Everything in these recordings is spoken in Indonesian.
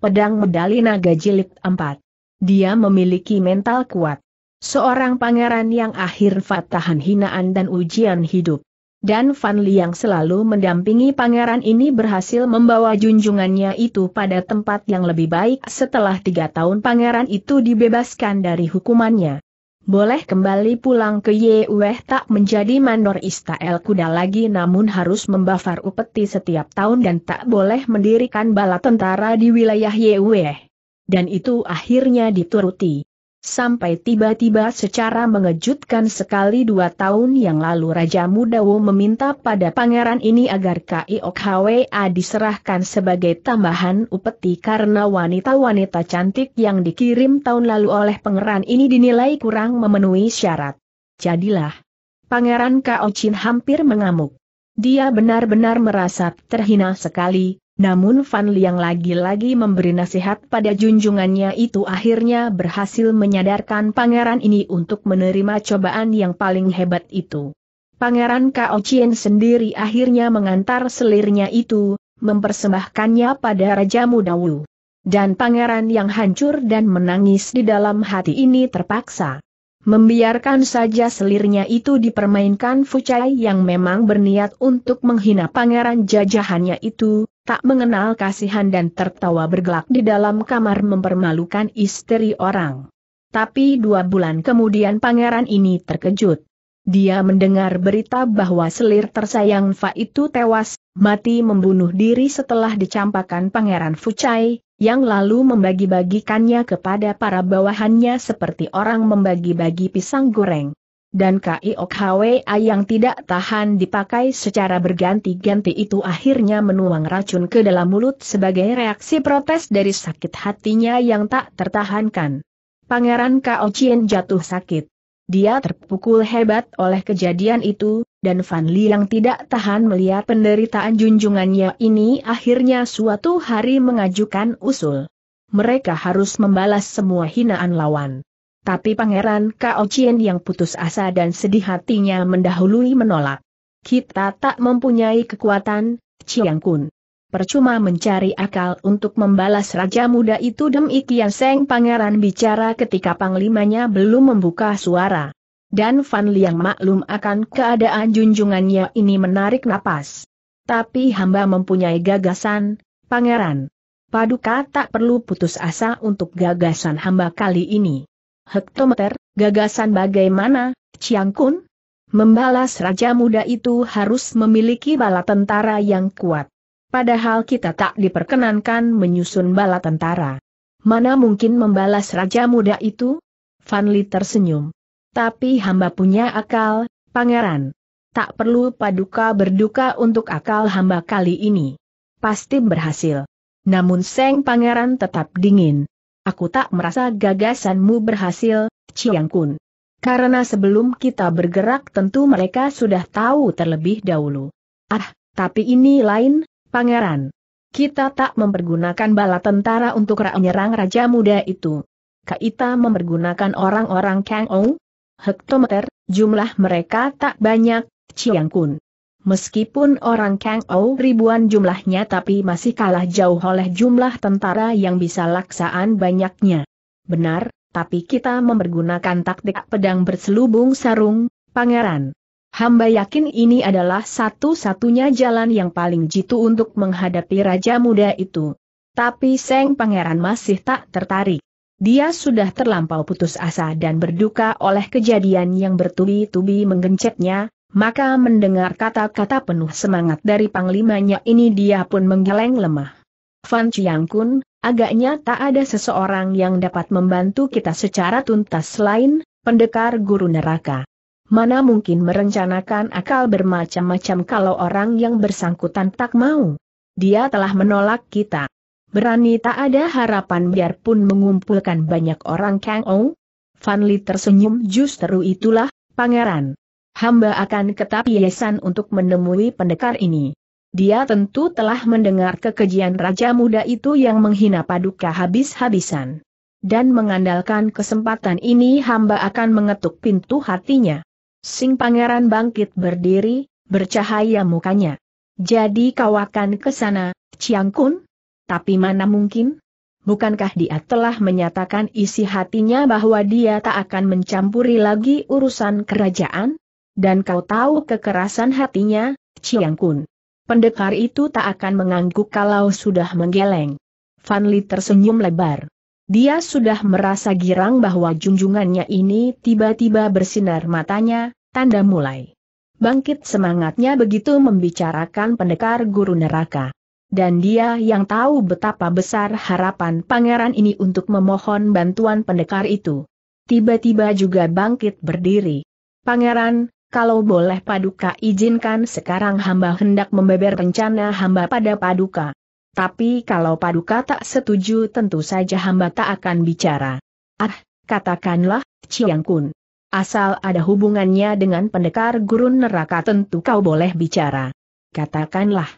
pedang medali naga jilid 4. Dia memiliki mental kuat. Seorang pangeran yang akhir fatahan hinaan dan ujian hidup. Dan Fan Li yang selalu mendampingi pangeran ini berhasil membawa junjungannya itu pada tempat yang lebih baik setelah tiga tahun pangeran itu dibebaskan dari hukumannya boleh kembali pulang ke Yeweh tak menjadi mandor Istael kuda lagi namun harus membafar upeti setiap tahun dan tak boleh mendirikan bala tentara di wilayah Yeweh. Dan itu akhirnya dituruti. Sampai tiba-tiba secara mengejutkan sekali dua tahun yang lalu Raja Wu meminta pada pangeran ini agar Kiok Hwa diserahkan sebagai tambahan upeti karena wanita-wanita cantik yang dikirim tahun lalu oleh pangeran ini dinilai kurang memenuhi syarat. Jadilah, pangeran Kao Chin hampir mengamuk. Dia benar-benar merasa terhina sekali, namun Fan Liang lagi-lagi memberi nasihat pada junjungannya itu akhirnya berhasil menyadarkan pangeran ini untuk menerima cobaan yang paling hebat itu. Pangeran Kao Chien sendiri akhirnya mengantar selirnya itu, mempersembahkannya pada Raja Muda Wu. Dan pangeran yang hancur dan menangis di dalam hati ini terpaksa membiarkan saja selirnya itu dipermainkan Fucai yang memang berniat untuk menghina pangeran jajahannya itu, tak mengenal kasihan dan tertawa bergelak di dalam kamar mempermalukan istri orang. Tapi dua bulan kemudian pangeran ini terkejut. Dia mendengar berita bahwa selir tersayang Fa itu tewas, mati membunuh diri setelah dicampakan pangeran Fucai, yang lalu membagi-bagikannya kepada para bawahannya seperti orang membagi-bagi pisang goreng dan Kiok Hwa yang tidak tahan dipakai secara berganti-ganti itu akhirnya menuang racun ke dalam mulut sebagai reaksi protes dari sakit hatinya yang tak tertahankan. Pangeran Kao Chien jatuh sakit. Dia terpukul hebat oleh kejadian itu, dan Van Li yang tidak tahan melihat penderitaan junjungannya ini akhirnya suatu hari mengajukan usul. Mereka harus membalas semua hinaan lawan. Tapi Pangeran Kao Chien yang putus asa dan sedih hatinya mendahului menolak. Kita tak mempunyai kekuatan, Chiang Kun. Percuma mencari akal untuk membalas Raja Muda itu demikian Seng Pangeran bicara ketika panglimanya belum membuka suara. Dan Van Liang maklum akan keadaan junjungannya ini menarik napas. Tapi hamba mempunyai gagasan, Pangeran. Paduka tak perlu putus asa untuk gagasan hamba kali ini hektometer, gagasan bagaimana, Chiang Kun? Membalas Raja Muda itu harus memiliki bala tentara yang kuat. Padahal kita tak diperkenankan menyusun bala tentara. Mana mungkin membalas Raja Muda itu? Li tersenyum. Tapi hamba punya akal, pangeran. Tak perlu paduka berduka untuk akal hamba kali ini. Pasti berhasil. Namun Seng Pangeran tetap dingin aku tak merasa gagasanmu berhasil, Chiang Kun. Karena sebelum kita bergerak tentu mereka sudah tahu terlebih dahulu. Ah, tapi ini lain, pangeran. Kita tak mempergunakan bala tentara untuk menyerang Raja Muda itu. Kita mempergunakan orang-orang Kang Ong. hektometer, jumlah mereka tak banyak, Chiang Kun. Meskipun orang Kang Ou ribuan jumlahnya tapi masih kalah jauh oleh jumlah tentara yang bisa laksaan banyaknya. Benar, tapi kita mempergunakan taktik pedang berselubung sarung, pangeran. Hamba yakin ini adalah satu-satunya jalan yang paling jitu untuk menghadapi raja muda itu. Tapi Seng Pangeran masih tak tertarik. Dia sudah terlampau putus asa dan berduka oleh kejadian yang bertubi-tubi menggencetnya, maka mendengar kata-kata penuh semangat dari panglimanya ini dia pun menggeleng lemah. Fan Chiang Kun, agaknya tak ada seseorang yang dapat membantu kita secara tuntas selain pendekar guru neraka. Mana mungkin merencanakan akal bermacam-macam kalau orang yang bersangkutan tak mau. Dia telah menolak kita. Berani tak ada harapan biarpun mengumpulkan banyak orang Kang Ou. Li tersenyum justru itulah, pangeran hamba akan ketap yesan untuk menemui pendekar ini. Dia tentu telah mendengar kekejian Raja Muda itu yang menghina Paduka habis-habisan. Dan mengandalkan kesempatan ini hamba akan mengetuk pintu hatinya. Sing Pangeran bangkit berdiri, bercahaya mukanya. Jadi kau akan ke sana, Ciang Kun? Tapi mana mungkin? Bukankah dia telah menyatakan isi hatinya bahwa dia tak akan mencampuri lagi urusan kerajaan? dan kau tahu kekerasan hatinya, Chiang Kun. Pendekar itu tak akan mengangguk kalau sudah menggeleng. Li tersenyum lebar. Dia sudah merasa girang bahwa junjungannya ini tiba-tiba bersinar matanya, tanda mulai. Bangkit semangatnya begitu membicarakan pendekar guru neraka. Dan dia yang tahu betapa besar harapan pangeran ini untuk memohon bantuan pendekar itu. Tiba-tiba juga bangkit berdiri. Pangeran, kalau boleh paduka izinkan sekarang hamba hendak membeber rencana hamba pada paduka. Tapi kalau paduka tak setuju tentu saja hamba tak akan bicara. Ah, katakanlah, Ciang Kun. Asal ada hubungannya dengan pendekar gurun neraka tentu kau boleh bicara. Katakanlah.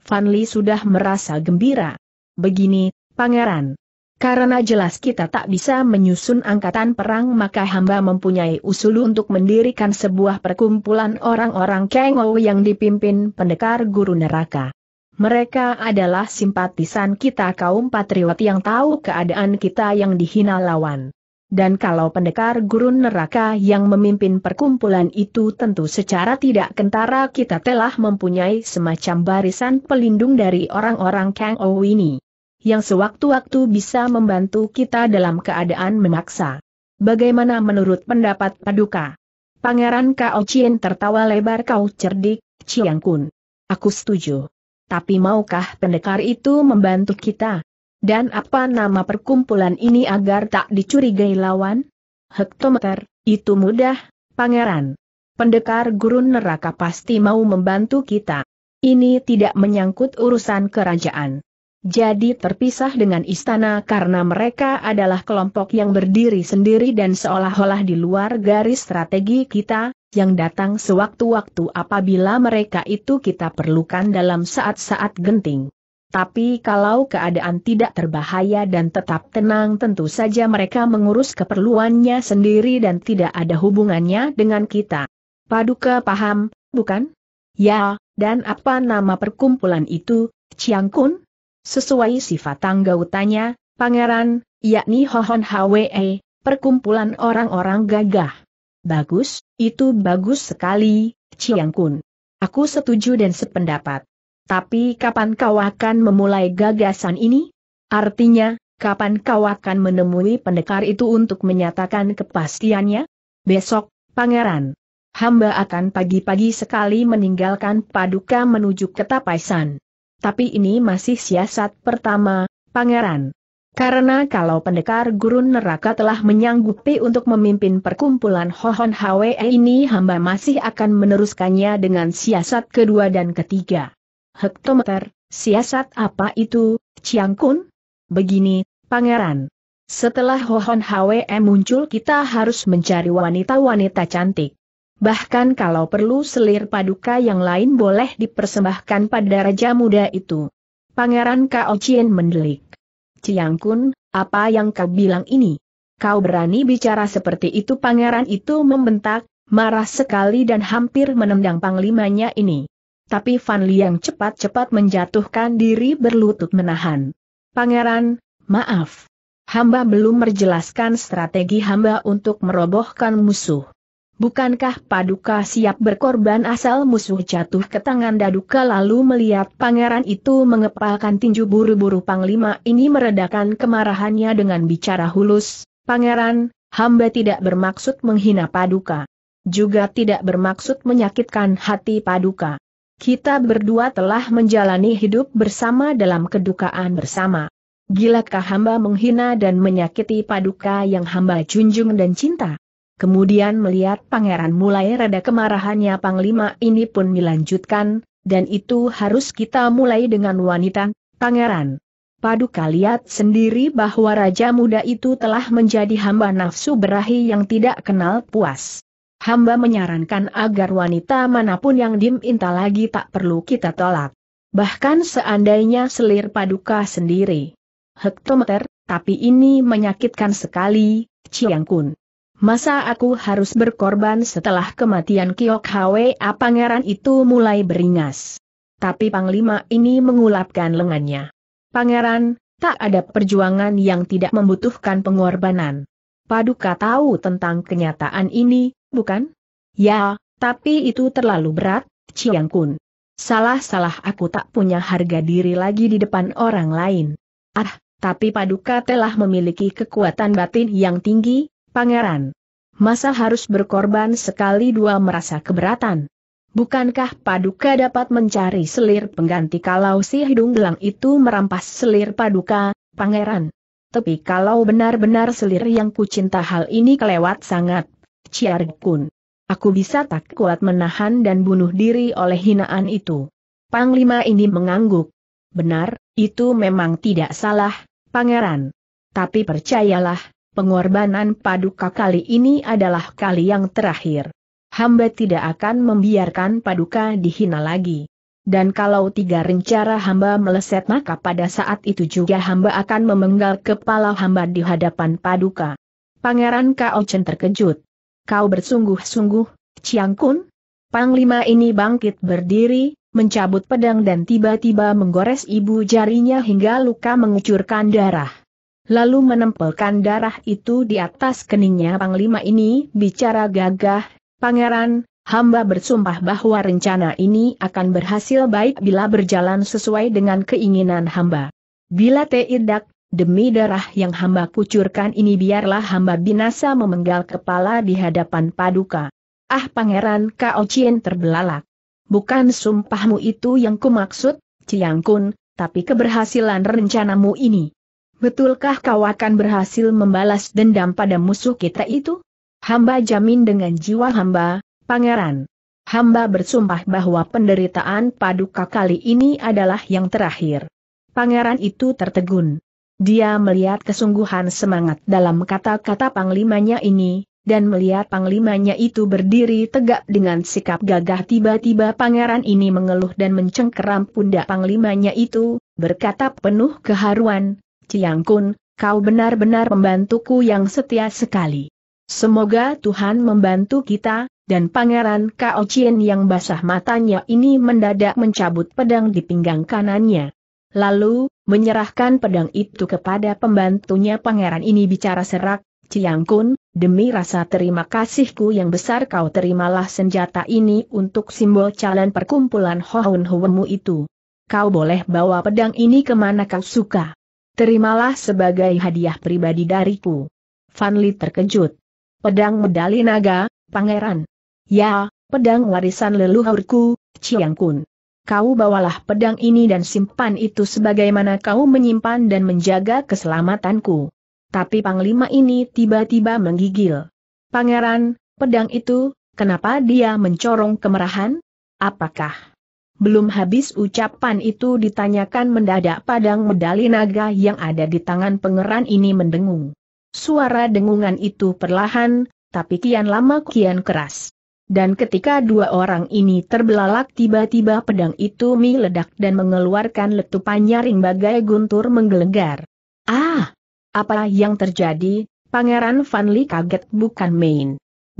Fanli sudah merasa gembira. Begini, pangeran. Karena jelas kita tak bisa menyusun angkatan perang maka hamba mempunyai usul untuk mendirikan sebuah perkumpulan orang-orang Kengo yang dipimpin pendekar guru neraka. Mereka adalah simpatisan kita kaum patriot yang tahu keadaan kita yang dihina lawan. Dan kalau pendekar guru neraka yang memimpin perkumpulan itu tentu secara tidak kentara kita telah mempunyai semacam barisan pelindung dari orang-orang Kang Ou ini yang sewaktu-waktu bisa membantu kita dalam keadaan memaksa. Bagaimana menurut pendapat Paduka? Pangeran Kao Chien tertawa lebar kau cerdik, Chiang Kun. Aku setuju. Tapi maukah pendekar itu membantu kita? Dan apa nama perkumpulan ini agar tak dicurigai lawan? Hektometer, itu mudah, pangeran. Pendekar gurun neraka pasti mau membantu kita. Ini tidak menyangkut urusan kerajaan. Jadi terpisah dengan istana karena mereka adalah kelompok yang berdiri sendiri dan seolah-olah di luar garis strategi kita, yang datang sewaktu-waktu apabila mereka itu kita perlukan dalam saat-saat genting. Tapi kalau keadaan tidak terbahaya dan tetap tenang tentu saja mereka mengurus keperluannya sendiri dan tidak ada hubungannya dengan kita. Paduka paham, bukan? Ya, dan apa nama perkumpulan itu, Chiang Kun? Sesuai sifat tanggautanya, pangeran, yakni Hohon Hwe, perkumpulan orang-orang gagah. Bagus, itu bagus sekali, Chiang Kun. Aku setuju dan sependapat. Tapi kapan kau akan memulai gagasan ini? Artinya, kapan kau akan menemui pendekar itu untuk menyatakan kepastiannya? Besok, pangeran. Hamba akan pagi-pagi sekali meninggalkan paduka menuju ke Tapaisan. Tapi ini masih siasat pertama, pangeran. Karena kalau pendekar gurun neraka telah menyanggupi untuk memimpin perkumpulan Hohon Hwe ini hamba masih akan meneruskannya dengan siasat kedua dan ketiga. Hektometer, siasat apa itu, Chiang Kun? Begini, pangeran. Setelah Hohon Hwe muncul kita harus mencari wanita-wanita cantik. Bahkan kalau perlu selir paduka yang lain boleh dipersembahkan pada raja muda itu. Pangeran Kao Chien mendelik. Ciang Kun, apa yang kau bilang ini? Kau berani bicara seperti itu pangeran itu membentak, marah sekali dan hampir menendang panglimanya ini. Tapi Fan Liang cepat-cepat menjatuhkan diri berlutut menahan. Pangeran, maaf. Hamba belum menjelaskan strategi hamba untuk merobohkan musuh. Bukankah Paduka siap berkorban asal musuh jatuh ke tangan Daduka lalu melihat pangeran itu mengepalkan tinju buru-buru Panglima ini meredakan kemarahannya dengan bicara hulus, Pangeran, hamba tidak bermaksud menghina Paduka. Juga tidak bermaksud menyakitkan hati Paduka. Kita berdua telah menjalani hidup bersama dalam kedukaan bersama. Gilakah hamba menghina dan menyakiti Paduka yang hamba junjung dan cinta? Kemudian melihat pangeran mulai reda kemarahannya Panglima ini pun melanjutkan, dan itu harus kita mulai dengan wanita, pangeran. Paduka lihat sendiri bahwa raja muda itu telah menjadi hamba nafsu berahi yang tidak kenal puas. Hamba menyarankan agar wanita manapun yang diminta lagi tak perlu kita tolak. Bahkan seandainya selir paduka sendiri. Hektometer, tapi ini menyakitkan sekali, Ciang Kun. Masa aku harus berkorban setelah kematian Kiok Hwa pangeran itu mulai beringas. Tapi Panglima ini mengulapkan lengannya. Pangeran, tak ada perjuangan yang tidak membutuhkan pengorbanan. Paduka tahu tentang kenyataan ini, bukan? Ya, tapi itu terlalu berat, Chiang Kun. Salah-salah aku tak punya harga diri lagi di depan orang lain. Ah, tapi Paduka telah memiliki kekuatan batin yang tinggi, Pangeran. Masa harus berkorban sekali dua merasa keberatan? Bukankah Paduka dapat mencari selir pengganti kalau si hidung gelang itu merampas selir Paduka, Pangeran? Tapi kalau benar-benar selir yang kucinta hal ini kelewat sangat, Ciar Kun. Aku bisa tak kuat menahan dan bunuh diri oleh hinaan itu. Panglima ini mengangguk. Benar, itu memang tidak salah, Pangeran. Tapi percayalah, pengorbanan Paduka kali ini adalah kali yang terakhir. Hamba tidak akan membiarkan Paduka dihina lagi. Dan kalau tiga rencara hamba meleset maka pada saat itu juga hamba akan memenggal kepala hamba di hadapan Paduka. Pangeran Kao Chen terkejut. Kau bersungguh-sungguh, Chiang Kun? Panglima ini bangkit berdiri, mencabut pedang dan tiba-tiba menggores ibu jarinya hingga luka mengucurkan darah lalu menempelkan darah itu di atas keningnya Panglima ini, bicara gagah, Pangeran, hamba bersumpah bahwa rencana ini akan berhasil baik bila berjalan sesuai dengan keinginan hamba. Bila tidak, Demi darah yang hamba kucurkan ini biarlah hamba binasa memenggal kepala di hadapan paduka. Ah pangeran Kao Chien terbelalak. Bukan sumpahmu itu yang kumaksud, Ciang Kun, tapi keberhasilan rencanamu ini. Betulkah kau akan berhasil membalas dendam pada musuh kita itu? Hamba jamin dengan jiwa hamba, pangeran. Hamba bersumpah bahwa penderitaan paduka kali ini adalah yang terakhir. Pangeran itu tertegun. Dia melihat kesungguhan semangat dalam kata-kata panglimanya ini, dan melihat panglimanya itu berdiri tegak dengan sikap gagah tiba-tiba pangeran ini mengeluh dan mencengkeram pundak panglimanya itu, berkata penuh keharuan, Ciang Kun, kau benar-benar membantuku yang setia sekali. Semoga Tuhan membantu kita, dan pangeran Kao Chien yang basah matanya ini mendadak mencabut pedang di pinggang kanannya. Lalu, menyerahkan pedang itu kepada pembantunya pangeran ini bicara serak, Ciang Kun, demi rasa terima kasihku yang besar kau terimalah senjata ini untuk simbol calon perkumpulan Hohun Huwemu itu. Kau boleh bawa pedang ini kemana kau suka. Terimalah sebagai hadiah pribadi dariku. Li terkejut. Pedang medali naga, pangeran. Ya, pedang warisan leluhurku, Chiang Kun. Kau bawalah pedang ini dan simpan itu sebagaimana kau menyimpan dan menjaga keselamatanku. Tapi Panglima ini tiba-tiba menggigil. Pangeran, pedang itu, kenapa dia mencorong kemerahan? Apakah belum habis ucapan itu ditanyakan mendadak padang medali naga yang ada di tangan pangeran ini mendengung. Suara dengungan itu perlahan, tapi kian lama kian keras. Dan ketika dua orang ini terbelalak tiba-tiba pedang itu meledak dan mengeluarkan letupan nyaring bagai guntur menggelegar. Ah! Apa yang terjadi? Pangeran Vanly kaget bukan main.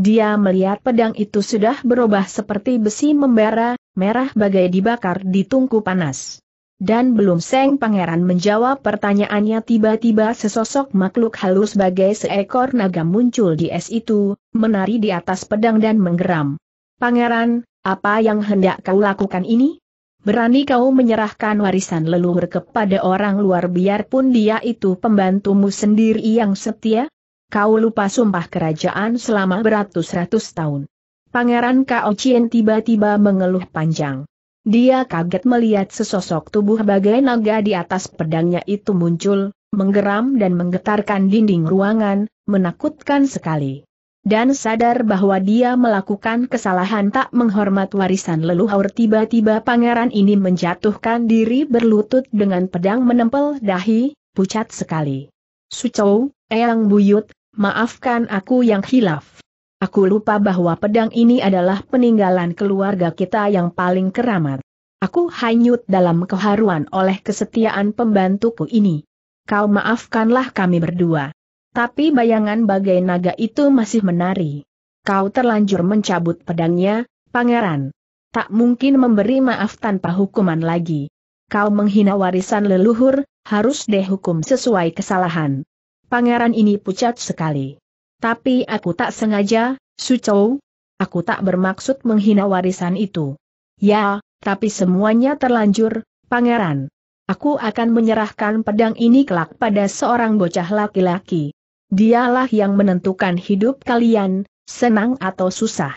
Dia melihat pedang itu sudah berubah seperti besi membara, merah bagai dibakar di tungku panas. Dan belum Seng Pangeran menjawab pertanyaannya tiba-tiba sesosok makhluk halus bagai seekor naga muncul di es itu, menari di atas pedang dan menggeram. Pangeran, apa yang hendak kau lakukan ini? Berani kau menyerahkan warisan leluhur kepada orang luar biarpun dia itu pembantumu sendiri yang setia? Kau lupa sumpah kerajaan selama beratus-ratus tahun. Pangeran Kao Chien tiba-tiba mengeluh panjang. Dia kaget melihat sesosok tubuh bagai naga di atas pedangnya itu muncul, menggeram dan menggetarkan dinding ruangan, menakutkan sekali. Dan sadar bahwa dia melakukan kesalahan tak menghormat warisan leluhur tiba-tiba pangeran ini menjatuhkan diri berlutut dengan pedang menempel dahi, pucat sekali. Sucou, Eyang Buyut, maafkan aku yang hilaf. Aku lupa bahwa pedang ini adalah peninggalan keluarga kita yang paling keramat. Aku hanyut dalam keharuan oleh kesetiaan pembantuku ini. Kau maafkanlah kami berdua. Tapi bayangan bagai naga itu masih menari. Kau terlanjur mencabut pedangnya, pangeran. Tak mungkin memberi maaf tanpa hukuman lagi. Kau menghina warisan leluhur, harus deh hukum sesuai kesalahan. Pangeran ini pucat sekali. Tapi aku tak sengaja, Sucou. Aku tak bermaksud menghina warisan itu. Ya, tapi semuanya terlanjur, pangeran. Aku akan menyerahkan pedang ini kelak pada seorang bocah laki-laki. Dialah yang menentukan hidup kalian, senang atau susah.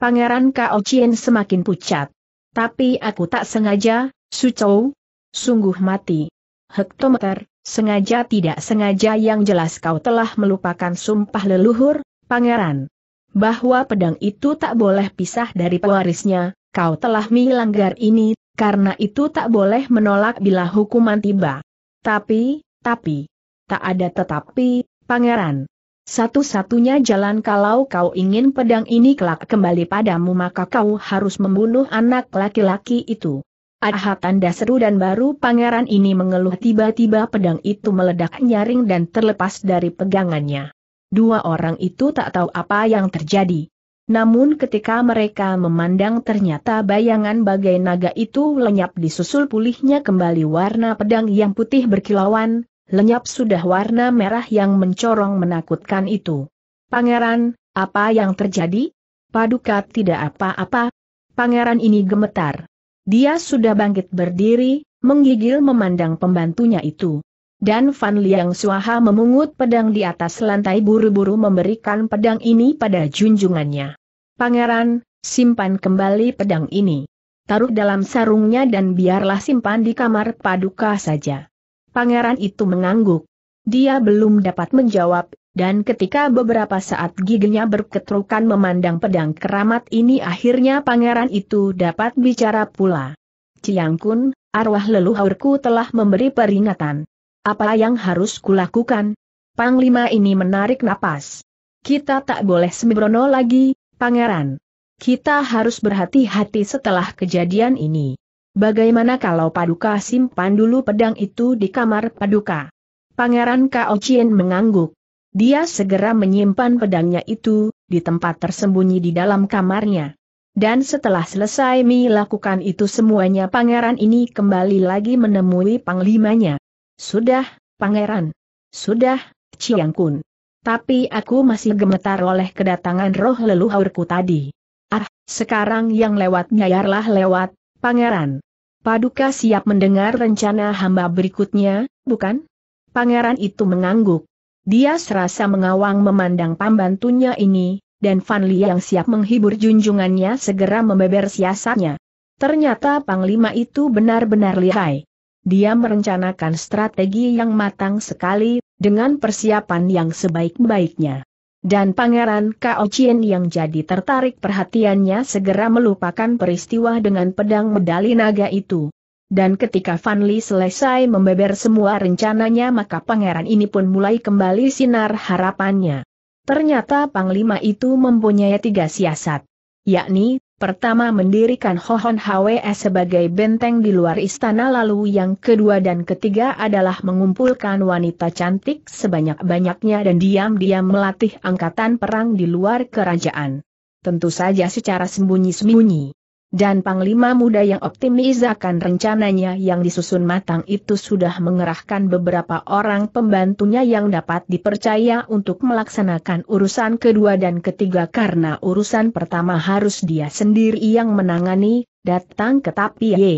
Pangeran Kao Chien semakin pucat. Tapi aku tak sengaja, Sucou. Sungguh mati. Hektometer, Sengaja tidak sengaja yang jelas kau telah melupakan sumpah leluhur, pangeran. Bahwa pedang itu tak boleh pisah dari pewarisnya, kau telah melanggar ini, karena itu tak boleh menolak bila hukuman tiba. Tapi, tapi, tak ada tetapi, pangeran. Satu-satunya jalan kalau kau ingin pedang ini kelak kembali padamu maka kau harus membunuh anak laki-laki itu. Aha tanda seru dan baru pangeran ini mengeluh tiba-tiba pedang itu meledak nyaring dan terlepas dari pegangannya. Dua orang itu tak tahu apa yang terjadi. Namun ketika mereka memandang ternyata bayangan bagai naga itu lenyap disusul pulihnya kembali warna pedang yang putih berkilauan, lenyap sudah warna merah yang mencorong menakutkan itu. Pangeran, apa yang terjadi? Paduka tidak apa-apa. Pangeran ini gemetar. Dia sudah bangkit berdiri, menggigil memandang pembantunya itu. Dan Fan Liang Suaha memungut pedang di atas lantai buru-buru memberikan pedang ini pada junjungannya. Pangeran, simpan kembali pedang ini. Taruh dalam sarungnya dan biarlah simpan di kamar paduka saja. Pangeran itu mengangguk. Dia belum dapat menjawab, dan ketika beberapa saat giginya berketrukan memandang pedang keramat ini akhirnya pangeran itu dapat bicara pula. Ciangkun, arwah leluhurku telah memberi peringatan. Apa yang harus kulakukan? Panglima ini menarik napas. Kita tak boleh sembrono lagi, pangeran. Kita harus berhati-hati setelah kejadian ini. Bagaimana kalau Paduka simpan dulu pedang itu di kamar Paduka? Pangeran Kao Chien mengangguk. Dia segera menyimpan pedangnya itu, di tempat tersembunyi di dalam kamarnya. Dan setelah selesai melakukan itu semuanya pangeran ini kembali lagi menemui panglimanya. Sudah, pangeran. Sudah, Chiang Kun. Tapi aku masih gemetar oleh kedatangan roh leluhurku tadi. Ah, sekarang yang lewat nyayarlah lewat, pangeran. Paduka siap mendengar rencana hamba berikutnya, bukan? Pangeran itu mengangguk. Dia serasa mengawang memandang pembantunya ini, dan Fan Li yang siap menghibur junjungannya segera membeber siasatnya. Ternyata Panglima itu benar-benar lihai. Dia merencanakan strategi yang matang sekali, dengan persiapan yang sebaik-baiknya. Dan Pangeran Kao Chien yang jadi tertarik perhatiannya segera melupakan peristiwa dengan pedang medali naga itu. Dan ketika Van Li selesai membeber semua rencananya maka pangeran ini pun mulai kembali sinar harapannya. Ternyata Panglima itu mempunyai tiga siasat. Yakni, pertama mendirikan Hohon HWS sebagai benteng di luar istana lalu yang kedua dan ketiga adalah mengumpulkan wanita cantik sebanyak-banyaknya dan diam-diam melatih angkatan perang di luar kerajaan. Tentu saja secara sembunyi-sembunyi. Dan Panglima Muda yang optimis akan rencananya yang disusun matang itu sudah mengerahkan beberapa orang pembantunya yang dapat dipercaya untuk melaksanakan urusan kedua dan ketiga karena urusan pertama harus dia sendiri yang menangani, datang ke Tapi Ye.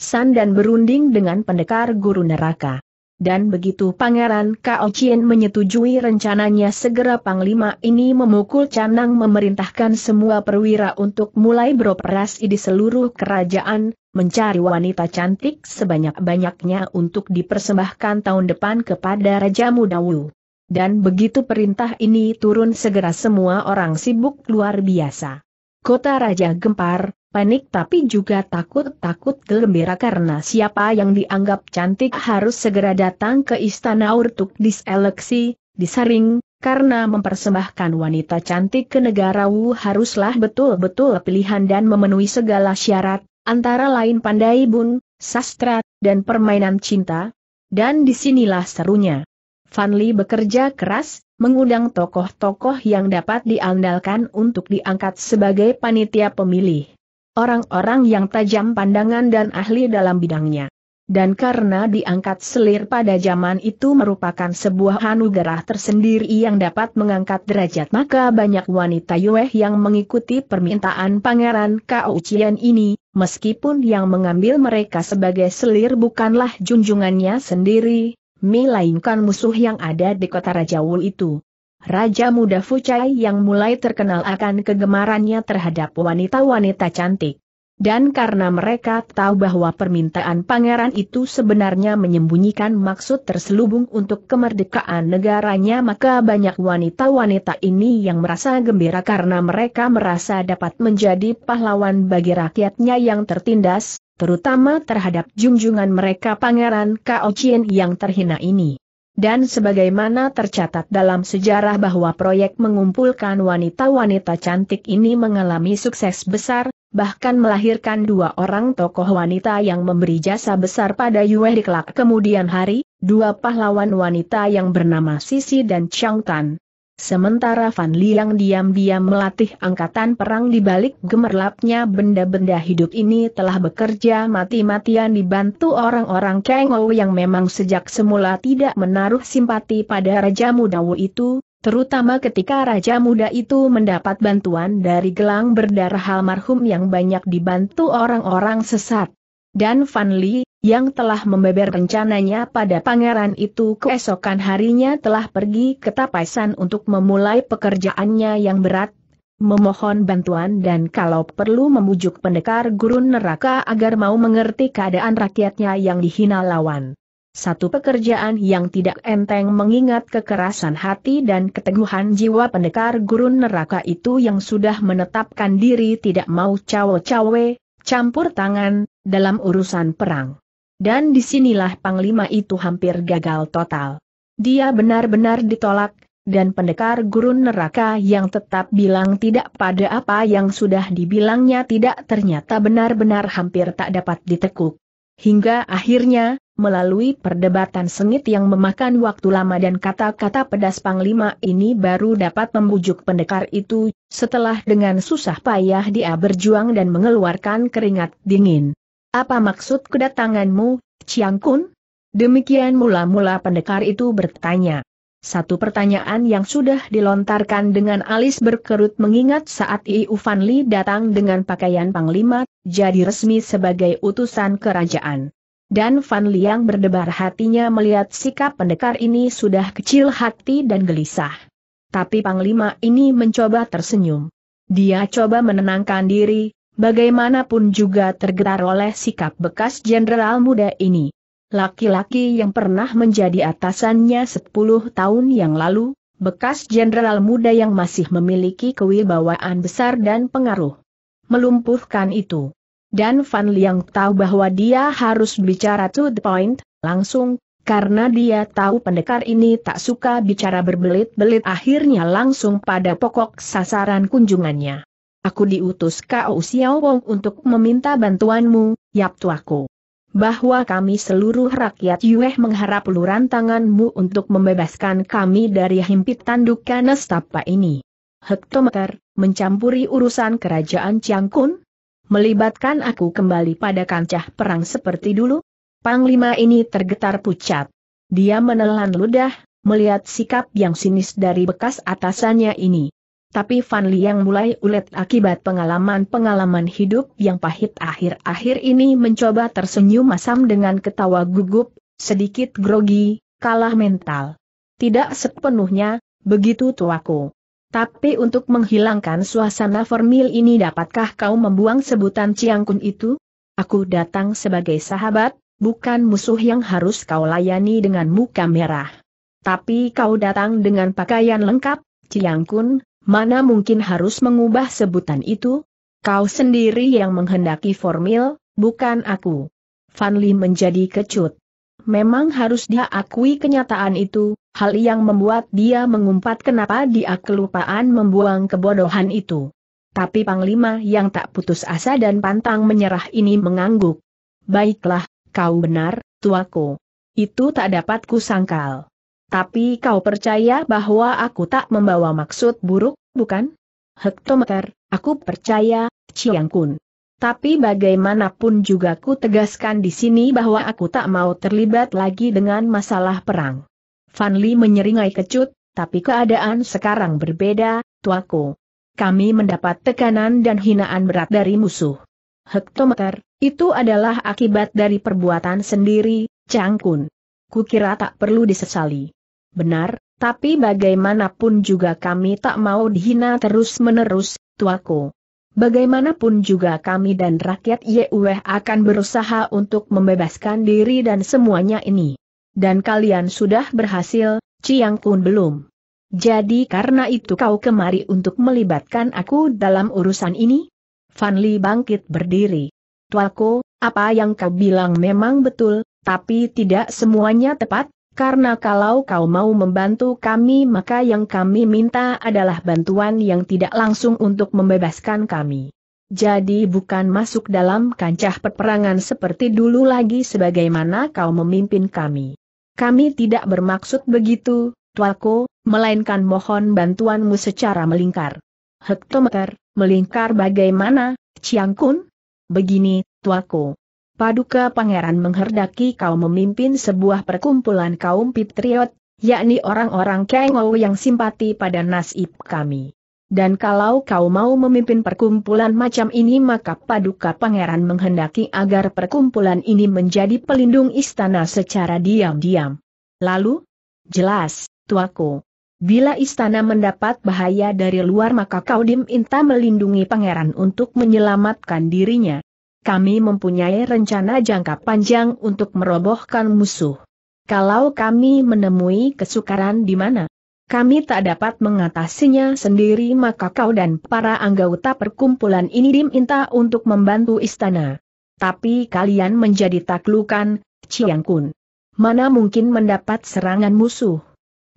San dan berunding dengan pendekar guru neraka. Dan begitu Pangeran Kao Chien menyetujui rencananya segera Panglima ini memukul canang memerintahkan semua perwira untuk mulai beroperasi di seluruh kerajaan, mencari wanita cantik sebanyak-banyaknya untuk dipersembahkan tahun depan kepada Raja Muda Dan begitu perintah ini turun segera semua orang sibuk luar biasa. Kota Raja Gempar, panik tapi juga takut-takut gembira karena siapa yang dianggap cantik harus segera datang ke istana untuk diseleksi, disaring, karena mempersembahkan wanita cantik ke negara Wu haruslah betul-betul pilihan dan memenuhi segala syarat, antara lain pandai bun, sastra, dan permainan cinta, dan disinilah serunya. Li bekerja keras, mengundang tokoh-tokoh yang dapat diandalkan untuk diangkat sebagai panitia pemilih orang-orang yang tajam pandangan dan ahli dalam bidangnya. Dan karena diangkat selir pada zaman itu merupakan sebuah anugerah tersendiri yang dapat mengangkat derajat maka banyak wanita Yueh yang mengikuti permintaan pangeran Kau Chien ini, meskipun yang mengambil mereka sebagai selir bukanlah junjungannya sendiri, melainkan musuh yang ada di kota Raja Wul itu. Raja muda Fucai yang mulai terkenal akan kegemarannya terhadap wanita-wanita cantik. Dan karena mereka tahu bahwa permintaan pangeran itu sebenarnya menyembunyikan maksud terselubung untuk kemerdekaan negaranya maka banyak wanita-wanita ini yang merasa gembira karena mereka merasa dapat menjadi pahlawan bagi rakyatnya yang tertindas, terutama terhadap junjungan mereka pangeran Kaochien yang terhina ini dan sebagaimana tercatat dalam sejarah bahwa proyek mengumpulkan wanita-wanita cantik ini mengalami sukses besar, bahkan melahirkan dua orang tokoh wanita yang memberi jasa besar pada Yue di kelak kemudian hari, dua pahlawan wanita yang bernama Sisi dan Chang Tan. Sementara Fan Liang diam-diam melatih angkatan perang di balik gemerlapnya benda-benda hidup ini telah bekerja mati-matian dibantu orang-orang Kengou yang memang sejak semula tidak menaruh simpati pada Raja Muda Wu itu, terutama ketika Raja Muda itu mendapat bantuan dari gelang berdarah almarhum yang banyak dibantu orang-orang sesat. Dan Fan Li, yang telah membeber rencananya pada pangeran itu keesokan harinya telah pergi ke Tapaisan untuk memulai pekerjaannya yang berat, memohon bantuan dan kalau perlu memujuk pendekar gurun neraka agar mau mengerti keadaan rakyatnya yang dihina lawan. Satu pekerjaan yang tidak enteng mengingat kekerasan hati dan keteguhan jiwa pendekar gurun neraka itu yang sudah menetapkan diri tidak mau cawe-cawe, campur tangan, dalam urusan perang. Dan disinilah panglima itu hampir gagal total. Dia benar-benar ditolak, dan pendekar gurun neraka yang tetap bilang tidak pada apa yang sudah dibilangnya tidak ternyata benar-benar hampir tak dapat ditekuk. Hingga akhirnya, melalui perdebatan sengit yang memakan waktu lama dan kata-kata pedas Panglima ini baru dapat membujuk pendekar itu, setelah dengan susah payah dia berjuang dan mengeluarkan keringat dingin. Apa maksud kedatanganmu, Chiang Kun? Demikian mula-mula pendekar itu bertanya. Satu pertanyaan yang sudah dilontarkan dengan alis berkerut mengingat saat Iu Fan Li datang dengan pakaian panglima, jadi resmi sebagai utusan kerajaan. Dan Fan yang berdebar hatinya melihat sikap pendekar ini sudah kecil hati dan gelisah. Tapi panglima ini mencoba tersenyum. Dia coba menenangkan diri, Bagaimanapun juga tergerak oleh sikap bekas jenderal muda ini. Laki-laki yang pernah menjadi atasannya 10 tahun yang lalu, bekas jenderal muda yang masih memiliki kewibawaan besar dan pengaruh. Melumpuhkan itu. Dan Van Liang tahu bahwa dia harus bicara to the point, langsung, karena dia tahu pendekar ini tak suka bicara berbelit-belit akhirnya langsung pada pokok sasaran kunjungannya. Aku diutus Kau Xiao Wong untuk meminta bantuanmu, Yap Tuaku. Bahwa kami seluruh rakyat Yueh mengharap luran tanganmu untuk membebaskan kami dari himpitan duka nestapa ini. Hektometer, mencampuri urusan kerajaan Ciangkun? Melibatkan aku kembali pada kancah perang seperti dulu? Panglima ini tergetar pucat. Dia menelan ludah, melihat sikap yang sinis dari bekas atasannya ini. Tapi Fan Liang mulai ulet akibat pengalaman-pengalaman hidup yang pahit akhir-akhir ini mencoba tersenyum masam dengan ketawa gugup, sedikit grogi, kalah mental. Tidak sepenuhnya, begitu tuaku. Tapi untuk menghilangkan suasana formil ini dapatkah kau membuang sebutan Ciangkun itu? Aku datang sebagai sahabat, bukan musuh yang harus kau layani dengan muka merah. Tapi kau datang dengan pakaian lengkap, Ciangkun, Mana mungkin harus mengubah sebutan itu? Kau sendiri yang menghendaki formil, bukan aku. Li menjadi kecut. Memang harus dia akui kenyataan itu, hal yang membuat dia mengumpat kenapa dia kelupaan membuang kebodohan itu. Tapi Panglima yang tak putus asa dan pantang menyerah ini mengangguk. Baiklah, kau benar, tuaku. Itu tak dapat kusangkal. Tapi kau percaya bahwa aku tak membawa maksud buruk, bukan? Hektometer, aku percaya, Chiang Kun. Tapi bagaimanapun juga ku tegaskan di sini bahwa aku tak mau terlibat lagi dengan masalah perang. Fan Li menyeringai kecut, tapi keadaan sekarang berbeda, tuaku. Kami mendapat tekanan dan hinaan berat dari musuh. Hektometer, itu adalah akibat dari perbuatan sendiri, Chang Kun. Kukira tak perlu disesali. Benar, tapi bagaimanapun juga kami tak mau dihina terus-menerus, tuaku. Bagaimanapun juga kami dan rakyat YUW akan berusaha untuk membebaskan diri dan semuanya ini. Dan kalian sudah berhasil, Ciang Kun belum. Jadi karena itu kau kemari untuk melibatkan aku dalam urusan ini? Fanli bangkit berdiri. Tuaku, apa yang kau bilang memang betul, tapi tidak semuanya tepat, karena kalau kau mau membantu kami maka yang kami minta adalah bantuan yang tidak langsung untuk membebaskan kami. Jadi bukan masuk dalam kancah peperangan seperti dulu lagi sebagaimana kau memimpin kami. Kami tidak bermaksud begitu, tuaku, melainkan mohon bantuanmu secara melingkar. Hektometer, melingkar bagaimana, Ciangkun? Begini, tuaku. Paduka Pangeran mengherdaki kau memimpin sebuah perkumpulan kaum Patriot, yakni orang-orang Kengou yang simpati pada nasib kami. Dan kalau kau mau memimpin perkumpulan macam ini maka Paduka Pangeran menghendaki agar perkumpulan ini menjadi pelindung istana secara diam-diam. Lalu? Jelas, tuaku. Bila istana mendapat bahaya dari luar maka kau diminta melindungi pangeran untuk menyelamatkan dirinya kami mempunyai rencana jangka panjang untuk merobohkan musuh. Kalau kami menemui kesukaran di mana kami tak dapat mengatasinya sendiri maka kau dan para anggota perkumpulan ini diminta untuk membantu istana. Tapi kalian menjadi taklukan, Chiang Kun. Mana mungkin mendapat serangan musuh?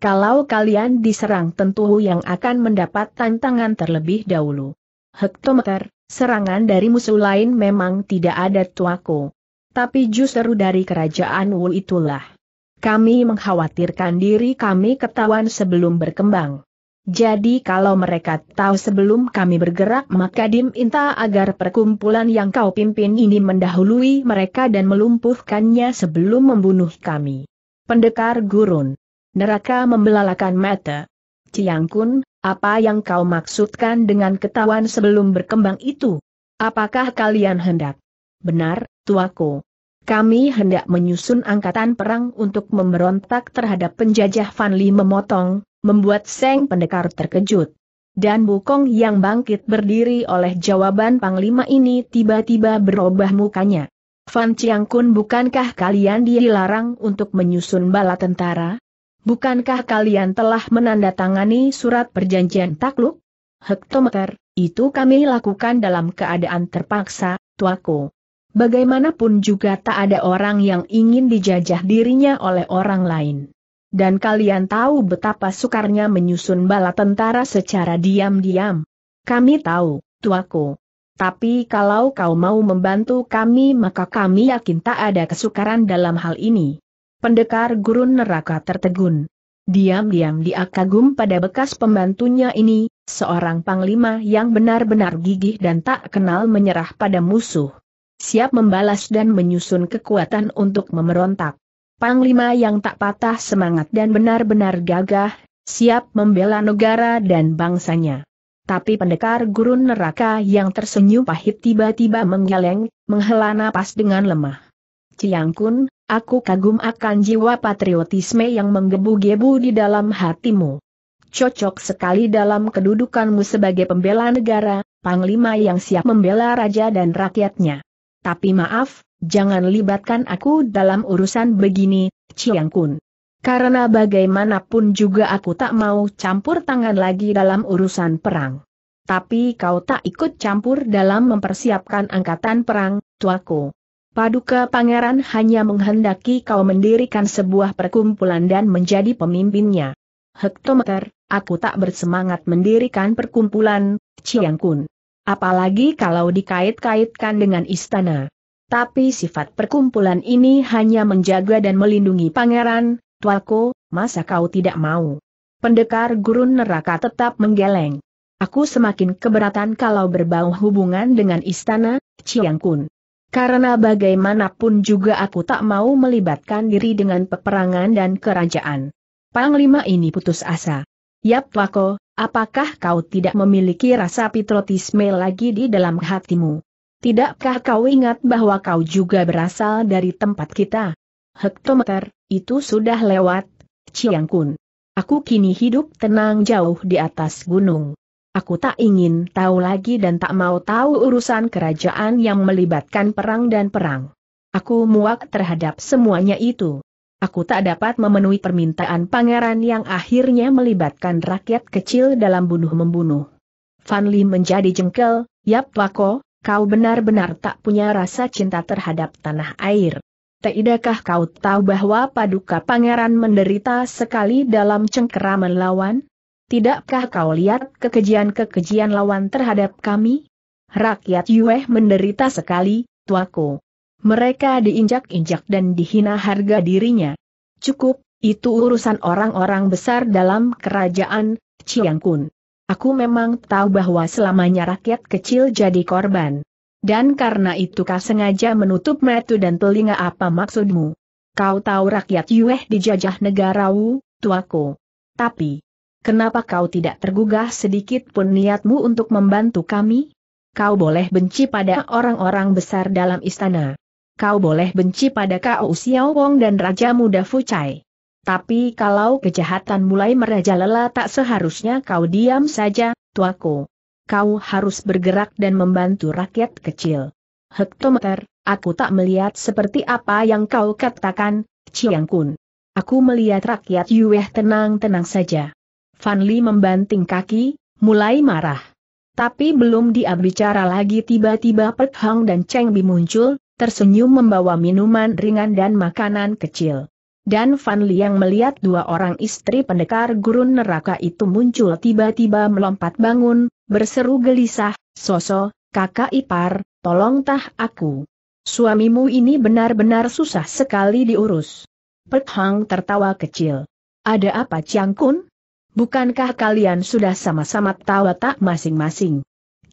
Kalau kalian diserang tentu yang akan mendapat tantangan terlebih dahulu. Hektometer, Serangan dari musuh lain memang tidak ada tuaku. Tapi justru dari kerajaan Wu itulah. Kami mengkhawatirkan diri kami ketahuan sebelum berkembang. Jadi kalau mereka tahu sebelum kami bergerak maka diminta agar perkumpulan yang kau pimpin ini mendahului mereka dan melumpuhkannya sebelum membunuh kami. Pendekar Gurun. Neraka membelalakan mata. Ciangkun, apa yang kau maksudkan dengan ketahuan sebelum berkembang itu? Apakah kalian hendak? Benar, tuaku. Kami hendak menyusun angkatan perang untuk memberontak terhadap penjajah Van Li memotong, membuat Seng Pendekar terkejut. Dan Bukong yang bangkit berdiri oleh jawaban Panglima ini tiba-tiba berubah mukanya. Fan Chiang Kun bukankah kalian dilarang untuk menyusun bala tentara? bukankah kalian telah menandatangani surat perjanjian takluk? Hektometer, itu kami lakukan dalam keadaan terpaksa, tuaku. Bagaimanapun juga tak ada orang yang ingin dijajah dirinya oleh orang lain. Dan kalian tahu betapa sukarnya menyusun bala tentara secara diam-diam. Kami tahu, tuaku. Tapi kalau kau mau membantu kami maka kami yakin tak ada kesukaran dalam hal ini. Pendekar gurun neraka tertegun. Diam-diam dia kagum pada bekas pembantunya ini, seorang panglima yang benar-benar gigih dan tak kenal menyerah pada musuh. Siap membalas dan menyusun kekuatan untuk memberontak. Panglima yang tak patah semangat dan benar-benar gagah, siap membela negara dan bangsanya. Tapi pendekar gurun neraka yang tersenyum pahit tiba-tiba menggeleng, menghela napas dengan lemah. Ciang Kun, aku kagum akan jiwa patriotisme yang menggebu-gebu di dalam hatimu. Cocok sekali dalam kedudukanmu sebagai pembela negara, panglima yang siap membela raja dan rakyatnya. Tapi maaf, jangan libatkan aku dalam urusan begini, Ciang Kun. Karena bagaimanapun juga aku tak mau campur tangan lagi dalam urusan perang. Tapi kau tak ikut campur dalam mempersiapkan angkatan perang, tuaku. Paduka Pangeran hanya menghendaki kau mendirikan sebuah perkumpulan dan menjadi pemimpinnya. Hektometer, aku tak bersemangat mendirikan perkumpulan, Chiang Kun. Apalagi kalau dikait-kaitkan dengan istana. Tapi sifat perkumpulan ini hanya menjaga dan melindungi pangeran, Tuako, masa kau tidak mau? Pendekar gurun neraka tetap menggeleng. Aku semakin keberatan kalau berbau hubungan dengan istana, Chiang Kun. Karena bagaimanapun juga aku tak mau melibatkan diri dengan peperangan dan kerajaan. Panglima ini putus asa. Yap Wako, apakah kau tidak memiliki rasa patriotisme lagi di dalam hatimu? Tidakkah kau ingat bahwa kau juga berasal dari tempat kita? Hektometer, itu sudah lewat, Ciangkun. Aku kini hidup tenang jauh di atas gunung. Aku tak ingin tahu lagi dan tak mau tahu urusan kerajaan yang melibatkan perang dan perang. Aku muak terhadap semuanya itu. Aku tak dapat memenuhi permintaan pangeran yang akhirnya melibatkan rakyat kecil dalam bunuh-membunuh. Li menjadi jengkel, Yap Wako, kau benar-benar tak punya rasa cinta terhadap tanah air. Tidakkah kau tahu bahwa paduka pangeran menderita sekali dalam cengkeraman lawan? Tidakkah kau lihat kekejian-kekejian lawan terhadap kami? Rakyat Yueh menderita sekali, tuaku. Mereka diinjak-injak dan dihina harga dirinya. Cukup, itu urusan orang-orang besar dalam kerajaan, Chiang Kun. Aku memang tahu bahwa selamanya rakyat kecil jadi korban. Dan karena itu kau sengaja menutup metu dan telinga apa maksudmu? Kau tahu rakyat Yueh dijajah negara Wu, tuaku. Tapi, kenapa kau tidak tergugah sedikit pun niatmu untuk membantu kami? Kau boleh benci pada orang-orang besar dalam istana. Kau boleh benci pada Kau Xiao Wong dan Raja Muda Fucai. Tapi kalau kejahatan mulai merajalela tak seharusnya kau diam saja, tuaku. Kau harus bergerak dan membantu rakyat kecil. Hektometer, aku tak melihat seperti apa yang kau katakan, Chiang Kun. Aku melihat rakyat Yueh tenang-tenang saja. Li membanting kaki, mulai marah. Tapi belum dia bicara lagi tiba-tiba Pek Hang dan Cheng Bi muncul, tersenyum membawa minuman ringan dan makanan kecil. Dan Fan Li yang melihat dua orang istri pendekar gurun neraka itu muncul tiba-tiba melompat bangun, berseru gelisah, Soso, kakak ipar, tolong tah aku. Suamimu ini benar-benar susah sekali diurus. Pek Hang tertawa kecil. Ada apa Chiang Kun? Bukankah kalian sudah sama-sama tahu tak masing-masing?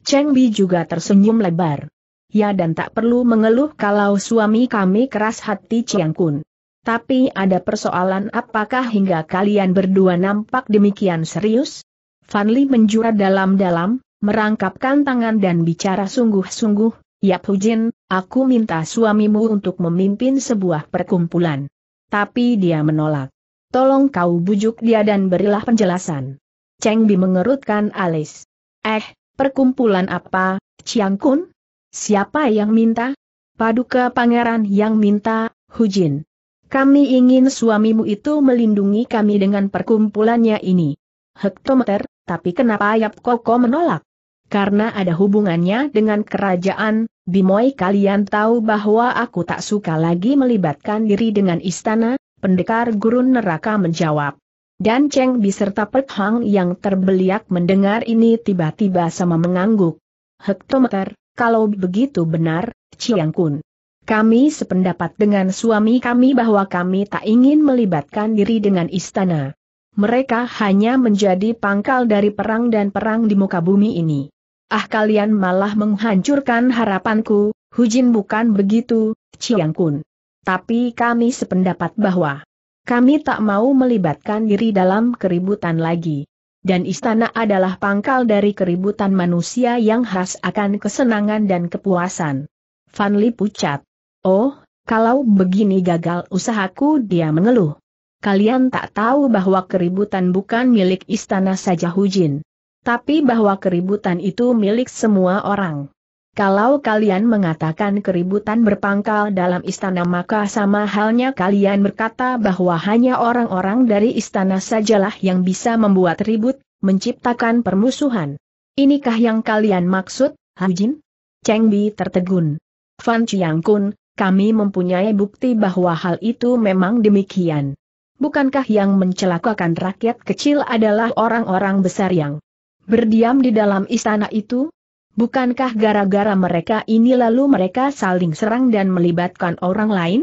Cheng Bi juga tersenyum lebar. Ya dan tak perlu mengeluh kalau suami kami keras hati Chiang Kun. Tapi ada persoalan apakah hingga kalian berdua nampak demikian serius? Fan Li menjura dalam-dalam, merangkapkan tangan dan bicara sungguh-sungguh, Yap Hu Jin, aku minta suamimu untuk memimpin sebuah perkumpulan. Tapi dia menolak. Tolong kau bujuk dia dan berilah penjelasan. Cheng Bi mengerutkan alis. Eh, perkumpulan apa, Chiang Kun? Siapa yang minta? Paduka pangeran yang minta, Hu Jin. Kami ingin suamimu itu melindungi kami dengan perkumpulannya ini. Hektometer, tapi kenapa Yap Koko menolak? Karena ada hubungannya dengan kerajaan, Bimoy kalian tahu bahwa aku tak suka lagi melibatkan diri dengan istana, Pendekar gurun neraka menjawab. Dan Cheng beserta serta Pek Hang yang terbeliak mendengar ini tiba-tiba sama mengangguk. Hektometer, kalau begitu benar, Chiang Kun. Kami sependapat dengan suami kami bahwa kami tak ingin melibatkan diri dengan istana. Mereka hanya menjadi pangkal dari perang dan perang di muka bumi ini. Ah kalian malah menghancurkan harapanku, Hujin bukan begitu, Chiang Kun. Tapi kami sependapat bahwa kami tak mau melibatkan diri dalam keributan lagi. Dan istana adalah pangkal dari keributan manusia yang khas akan kesenangan dan kepuasan. Fanli pucat. Oh, kalau begini gagal usahaku dia mengeluh. Kalian tak tahu bahwa keributan bukan milik istana saja Hujin. Tapi bahwa keributan itu milik semua orang. Kalau kalian mengatakan keributan berpangkal dalam istana maka sama halnya kalian berkata bahwa hanya orang-orang dari istana sajalah yang bisa membuat ribut, menciptakan permusuhan. Inikah yang kalian maksud, Jin? Cheng Bi tertegun. Fan Chiang Kun, kami mempunyai bukti bahwa hal itu memang demikian. Bukankah yang mencelakakan rakyat kecil adalah orang-orang besar yang berdiam di dalam istana itu? Bukankah gara-gara mereka ini lalu mereka saling serang dan melibatkan orang lain?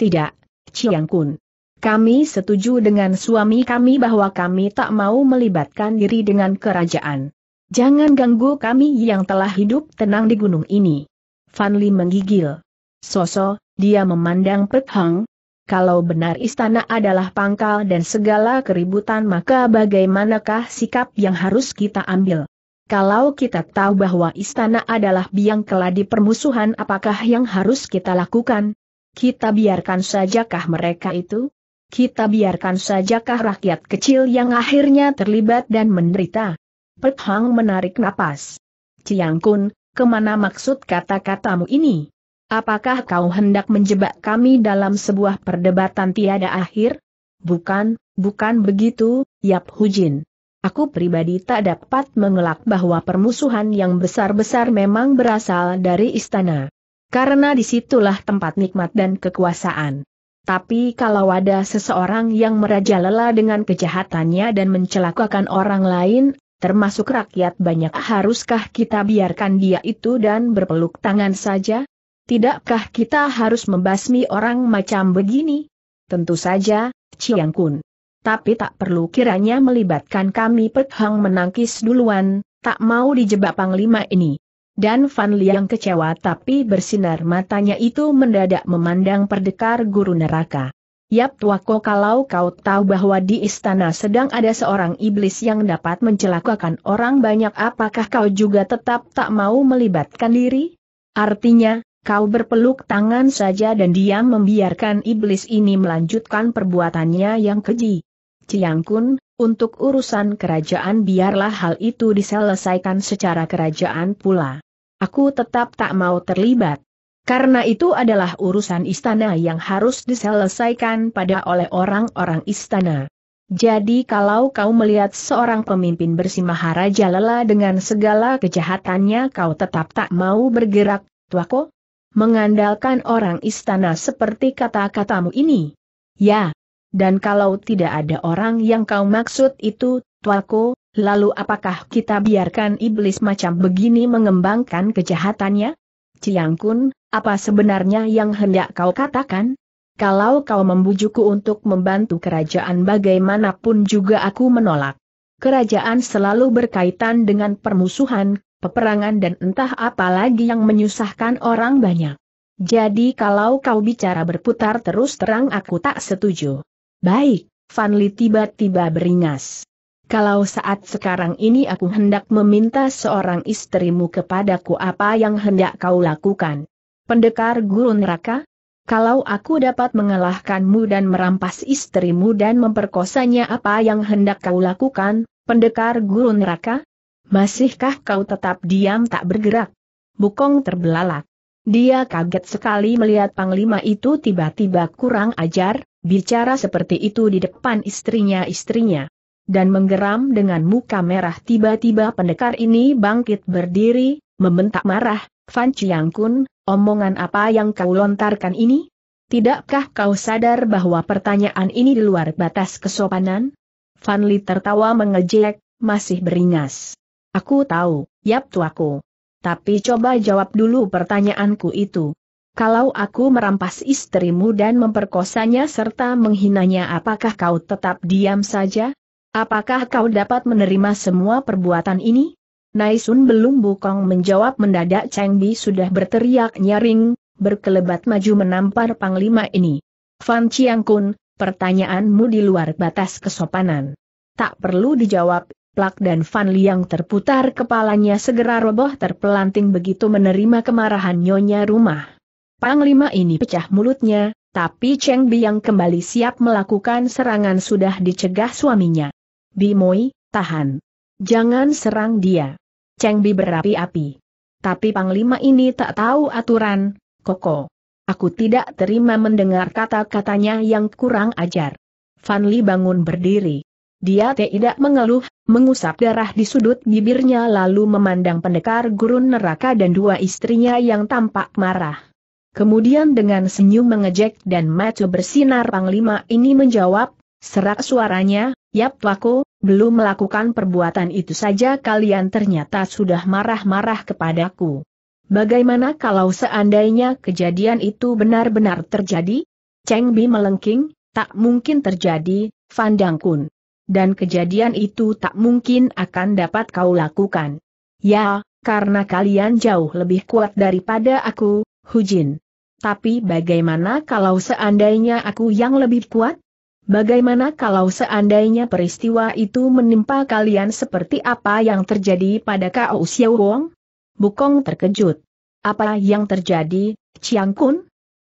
Tidak, Chiang Kun. Kami setuju dengan suami kami bahwa kami tak mau melibatkan diri dengan kerajaan. Jangan ganggu kami yang telah hidup tenang di gunung ini. Fanli menggigil. Soso, dia memandang Pek Hang. Kalau benar istana adalah pangkal dan segala keributan maka bagaimanakah sikap yang harus kita ambil? Kalau kita tahu bahwa istana adalah biang keladi permusuhan apakah yang harus kita lakukan? Kita biarkan sajakah mereka itu? Kita biarkan sajakah rakyat kecil yang akhirnya terlibat dan menderita? Pek Hang menarik napas. Ciang Kun, kemana maksud kata-katamu ini? Apakah kau hendak menjebak kami dalam sebuah perdebatan tiada akhir? Bukan, bukan begitu, Yap Hujin. Aku pribadi tak dapat mengelak bahwa permusuhan yang besar-besar memang berasal dari istana. Karena disitulah tempat nikmat dan kekuasaan. Tapi kalau ada seseorang yang merajalela dengan kejahatannya dan mencelakakan orang lain, termasuk rakyat banyak haruskah kita biarkan dia itu dan berpeluk tangan saja? Tidakkah kita harus membasmi orang macam begini? Tentu saja, Chiang Kun tapi tak perlu kiranya melibatkan kami Pek Hang menangkis duluan, tak mau dijebak Panglima ini. Dan Van Liang kecewa tapi bersinar matanya itu mendadak memandang perdekar guru neraka. Yap tuako kalau kau tahu bahwa di istana sedang ada seorang iblis yang dapat mencelakakan orang banyak apakah kau juga tetap tak mau melibatkan diri? Artinya, kau berpeluk tangan saja dan diam membiarkan iblis ini melanjutkan perbuatannya yang keji. Ciang Kun, untuk urusan kerajaan biarlah hal itu diselesaikan secara kerajaan pula. Aku tetap tak mau terlibat. Karena itu adalah urusan istana yang harus diselesaikan pada oleh orang-orang istana. Jadi kalau kau melihat seorang pemimpin bersimaharaja lela dengan segala kejahatannya kau tetap tak mau bergerak, tuako? Mengandalkan orang istana seperti kata-katamu ini. Ya, dan kalau tidak ada orang yang kau maksud itu, tuaku, lalu apakah kita biarkan iblis macam begini mengembangkan kejahatannya? Ciangkun, apa sebenarnya yang hendak kau katakan? Kalau kau membujukku untuk membantu kerajaan bagaimanapun juga aku menolak. Kerajaan selalu berkaitan dengan permusuhan, peperangan dan entah apa lagi yang menyusahkan orang banyak. Jadi kalau kau bicara berputar terus terang aku tak setuju. Baik, Li tiba-tiba beringas. Kalau saat sekarang ini aku hendak meminta seorang istrimu kepadaku apa yang hendak kau lakukan? Pendekar gurun raka? Kalau aku dapat mengalahkanmu dan merampas istrimu dan memperkosanya apa yang hendak kau lakukan, pendekar gurun raka? Masihkah kau tetap diam tak bergerak? Bukong terbelalak. Dia kaget sekali melihat Panglima itu tiba-tiba kurang ajar, Bicara seperti itu di depan istrinya-istrinya. Dan menggeram dengan muka merah tiba-tiba pendekar ini bangkit berdiri, membentak marah, Fan Chiangkun, omongan apa yang kau lontarkan ini? Tidakkah kau sadar bahwa pertanyaan ini di luar batas kesopanan? Fan Li tertawa mengejek, masih beringas. Aku tahu, yap tuaku. Tapi coba jawab dulu pertanyaanku itu. Kalau aku merampas istrimu dan memperkosanya serta menghinanya apakah kau tetap diam saja? Apakah kau dapat menerima semua perbuatan ini? Naisun belum bukong menjawab mendadak Cheng Bi sudah berteriak nyaring, berkelebat maju menampar panglima ini. Fan Chiang Kun, pertanyaanmu di luar batas kesopanan. Tak perlu dijawab, plak dan Fan Liang terputar kepalanya segera roboh terpelanting begitu menerima kemarahan nyonya rumah. Panglima ini pecah mulutnya, tapi Cheng Bi yang kembali siap melakukan serangan sudah dicegah suaminya. Bimoi, tahan. Jangan serang dia. Cheng Bi berapi-api. Tapi Panglima ini tak tahu aturan, Koko. Aku tidak terima mendengar kata-katanya yang kurang ajar. Fan Li bangun berdiri. Dia tidak mengeluh, mengusap darah di sudut bibirnya lalu memandang pendekar gurun neraka dan dua istrinya yang tampak marah. Kemudian dengan senyum mengejek dan mata bersinar Panglima ini menjawab, serak suaranya, Yap Wako, belum melakukan perbuatan itu saja kalian ternyata sudah marah-marah kepadaku. Bagaimana kalau seandainya kejadian itu benar-benar terjadi? Cheng Bi melengking, tak mungkin terjadi, Fandang Kun. Dan kejadian itu tak mungkin akan dapat kau lakukan. Ya, karena kalian jauh lebih kuat daripada aku, Hujin. Tapi bagaimana kalau seandainya aku yang lebih kuat? Bagaimana kalau seandainya peristiwa itu menimpa kalian seperti apa yang terjadi pada Kao Xiao Wong? Bukong terkejut. Apa yang terjadi, Chiang Kun?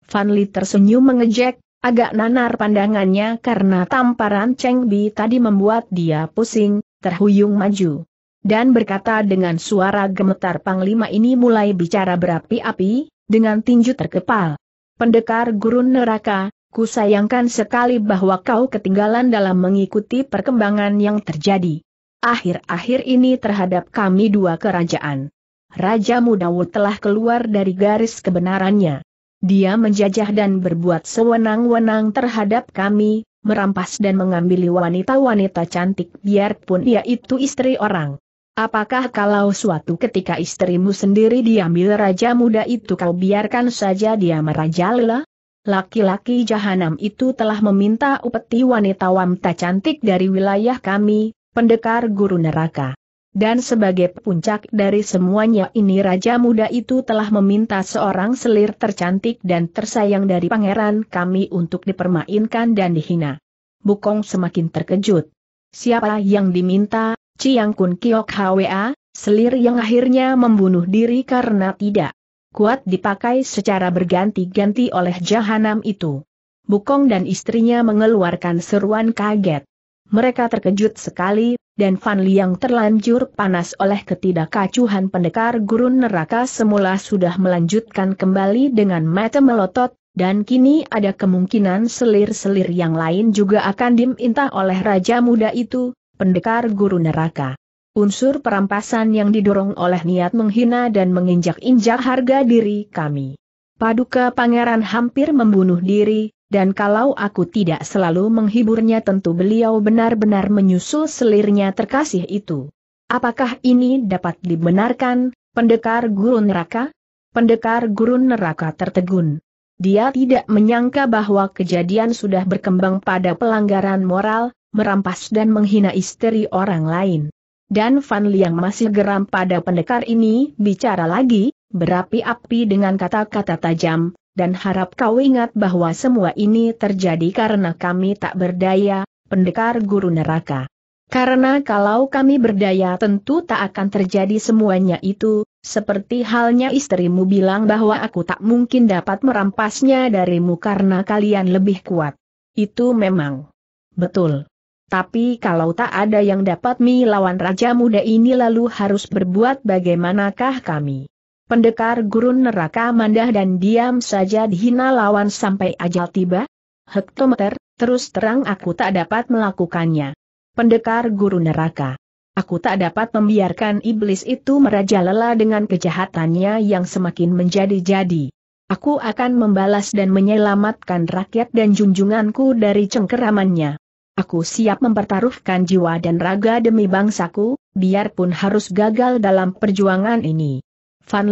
Fan Li tersenyum mengejek, agak nanar pandangannya karena tamparan Cheng Bi tadi membuat dia pusing, terhuyung maju. Dan berkata dengan suara gemetar Panglima ini mulai bicara berapi-api, dengan tinju terkepal. Pendekar gurun neraka, ku sayangkan sekali bahwa kau ketinggalan dalam mengikuti perkembangan yang terjadi. Akhir-akhir ini terhadap kami dua kerajaan. Raja Mudawud telah keluar dari garis kebenarannya. Dia menjajah dan berbuat sewenang-wenang terhadap kami, merampas dan mengambil wanita-wanita cantik biarpun ia itu istri orang. Apakah kalau suatu ketika istrimu sendiri diambil raja muda itu kau biarkan saja dia merajalela? Laki-laki jahanam itu telah meminta upeti wanita wamta cantik dari wilayah kami, pendekar guru neraka. Dan sebagai puncak dari semuanya ini raja muda itu telah meminta seorang selir tercantik dan tersayang dari pangeran kami untuk dipermainkan dan dihina. Bukong semakin terkejut. Siapa yang diminta, Ciang Kun Kiok Hwa, selir yang akhirnya membunuh diri karena tidak kuat dipakai secara berganti-ganti oleh jahanam itu. Bukong dan istrinya mengeluarkan seruan kaget. Mereka terkejut sekali, dan Fan Liang terlanjur panas oleh ketidakkacuhan pendekar gurun neraka semula sudah melanjutkan kembali dengan mata melotot, dan kini ada kemungkinan selir-selir yang lain juga akan diminta oleh Raja Muda itu, pendekar guru neraka. Unsur perampasan yang didorong oleh niat menghina dan menginjak-injak harga diri kami. Paduka pangeran hampir membunuh diri, dan kalau aku tidak selalu menghiburnya tentu beliau benar-benar menyusul selirnya terkasih itu. Apakah ini dapat dibenarkan, pendekar guru neraka? Pendekar guru neraka tertegun. Dia tidak menyangka bahwa kejadian sudah berkembang pada pelanggaran moral, merampas dan menghina istri orang lain. Dan Fan Liang masih geram pada pendekar ini, bicara lagi, berapi-api dengan kata-kata tajam, dan harap kau ingat bahwa semua ini terjadi karena kami tak berdaya, pendekar guru neraka. Karena kalau kami berdaya tentu tak akan terjadi semuanya itu, seperti halnya istrimu bilang bahwa aku tak mungkin dapat merampasnya darimu karena kalian lebih kuat. Itu memang betul. Tapi kalau tak ada yang dapat melawan Raja Muda ini lalu harus berbuat bagaimanakah kami? Pendekar gurun neraka mandah dan diam saja dihina lawan sampai ajal tiba? Hektometer, terus terang aku tak dapat melakukannya. Pendekar guru neraka. Aku tak dapat membiarkan iblis itu merajalela dengan kejahatannya yang semakin menjadi-jadi. Aku akan membalas dan menyelamatkan rakyat dan junjunganku dari cengkeramannya. Aku siap mempertaruhkan jiwa dan raga demi bangsaku, biarpun harus gagal dalam perjuangan ini.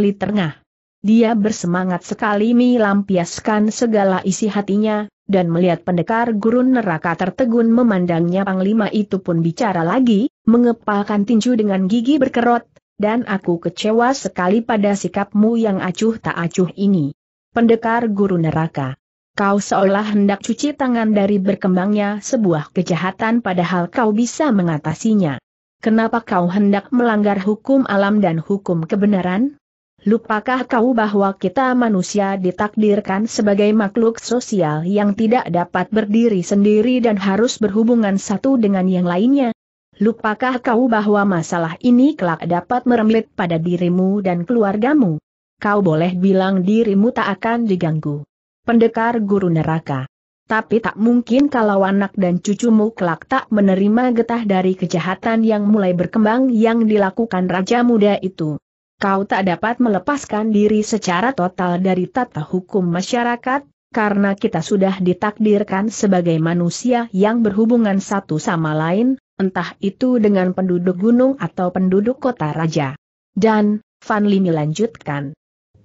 Li terengah. Dia bersemangat sekali melampiaskan segala isi hatinya, dan melihat pendekar gurun neraka tertegun memandangnya Panglima itu pun bicara lagi, mengepalkan tinju dengan gigi berkerut, dan aku kecewa sekali pada sikapmu yang acuh tak acuh ini. Pendekar guru neraka. Kau seolah hendak cuci tangan dari berkembangnya sebuah kejahatan padahal kau bisa mengatasinya. Kenapa kau hendak melanggar hukum alam dan hukum kebenaran? Lupakah kau bahwa kita manusia ditakdirkan sebagai makhluk sosial yang tidak dapat berdiri sendiri dan harus berhubungan satu dengan yang lainnya? Lupakah kau bahwa masalah ini kelak dapat merembet pada dirimu dan keluargamu? Kau boleh bilang dirimu tak akan diganggu pendekar guru neraka. Tapi tak mungkin kalau anak dan cucumu kelak tak menerima getah dari kejahatan yang mulai berkembang yang dilakukan Raja Muda itu. Kau tak dapat melepaskan diri secara total dari tata hukum masyarakat, karena kita sudah ditakdirkan sebagai manusia yang berhubungan satu sama lain, entah itu dengan penduduk gunung atau penduduk kota raja. Dan, Van Limi lanjutkan.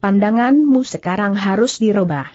Pandanganmu sekarang harus dirubah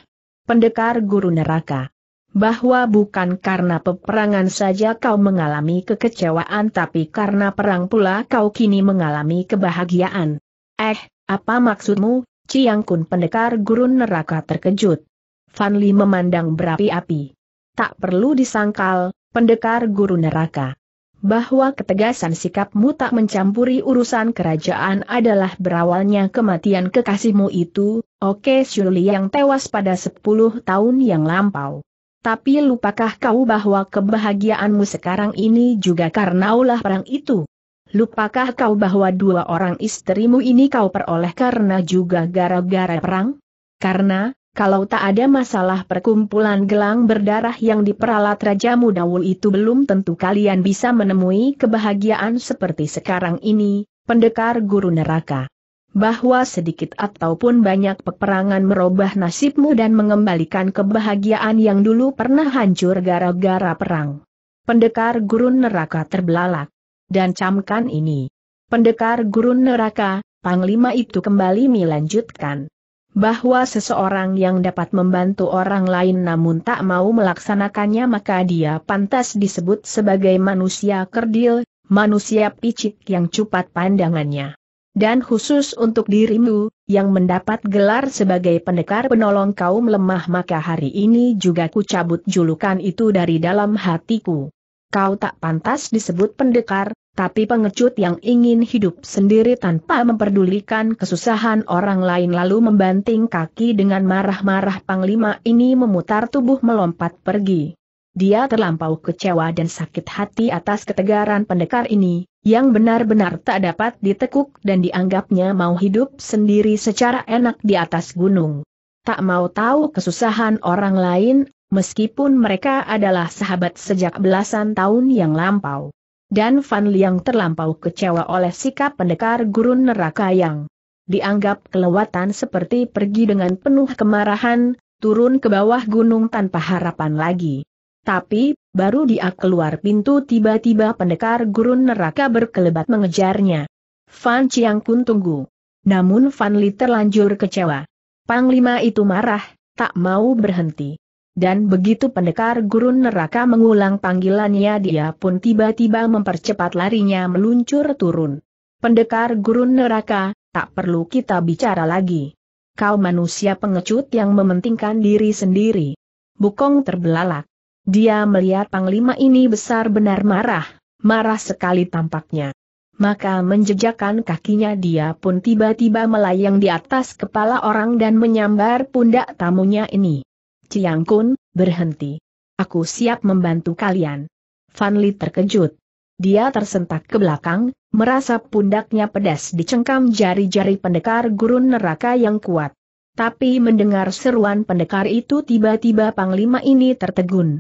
pendekar guru neraka. Bahwa bukan karena peperangan saja kau mengalami kekecewaan tapi karena perang pula kau kini mengalami kebahagiaan. Eh, apa maksudmu, Ciang Kun pendekar guru neraka terkejut. Fanli memandang berapi-api. Tak perlu disangkal, pendekar guru neraka bahwa ketegasan sikapmu tak mencampuri urusan kerajaan adalah berawalnya kematian kekasihmu itu, Oke Shuli yang tewas pada 10 tahun yang lampau. Tapi lupakah kau bahwa kebahagiaanmu sekarang ini juga karena ulah perang itu? Lupakah kau bahwa dua orang istrimu ini kau peroleh karena juga gara-gara perang? Karena, kalau tak ada masalah perkumpulan gelang berdarah yang diperalat Raja Mudawul itu belum tentu kalian bisa menemui kebahagiaan seperti sekarang ini, pendekar guru neraka. Bahwa sedikit ataupun banyak peperangan merubah nasibmu dan mengembalikan kebahagiaan yang dulu pernah hancur gara-gara perang. Pendekar guru neraka terbelalak. Dan camkan ini. Pendekar gurun neraka, Panglima itu kembali melanjutkan bahwa seseorang yang dapat membantu orang lain namun tak mau melaksanakannya maka dia pantas disebut sebagai manusia kerdil, manusia picik yang cupat pandangannya. Dan khusus untuk dirimu, yang mendapat gelar sebagai pendekar penolong kaum lemah maka hari ini juga ku cabut julukan itu dari dalam hatiku. Kau tak pantas disebut pendekar, tapi pengecut yang ingin hidup sendiri tanpa memperdulikan kesusahan orang lain lalu membanting kaki dengan marah-marah Panglima ini memutar tubuh melompat pergi. Dia terlampau kecewa dan sakit hati atas ketegaran pendekar ini, yang benar-benar tak dapat ditekuk dan dianggapnya mau hidup sendiri secara enak di atas gunung. Tak mau tahu kesusahan orang lain, meskipun mereka adalah sahabat sejak belasan tahun yang lampau dan Fan Liang terlampau kecewa oleh sikap pendekar gurun neraka yang dianggap kelewatan seperti pergi dengan penuh kemarahan, turun ke bawah gunung tanpa harapan lagi. Tapi, baru dia keluar pintu tiba-tiba pendekar gurun neraka berkelebat mengejarnya. Fan Chiang pun tunggu. Namun Fan Li terlanjur kecewa. Panglima itu marah, tak mau berhenti. Dan begitu pendekar gurun neraka mengulang panggilannya dia pun tiba-tiba mempercepat larinya meluncur turun. Pendekar gurun neraka, tak perlu kita bicara lagi. Kau manusia pengecut yang mementingkan diri sendiri. Bukong terbelalak. Dia melihat panglima ini besar benar marah, marah sekali tampaknya. Maka menjejakkan kakinya dia pun tiba-tiba melayang di atas kepala orang dan menyambar pundak tamunya ini. Ciang Kun, berhenti. Aku siap membantu kalian. Vanly Li terkejut. Dia tersentak ke belakang, merasa pundaknya pedas dicengkam jari-jari pendekar gurun neraka yang kuat. Tapi mendengar seruan pendekar itu tiba-tiba Panglima ini tertegun.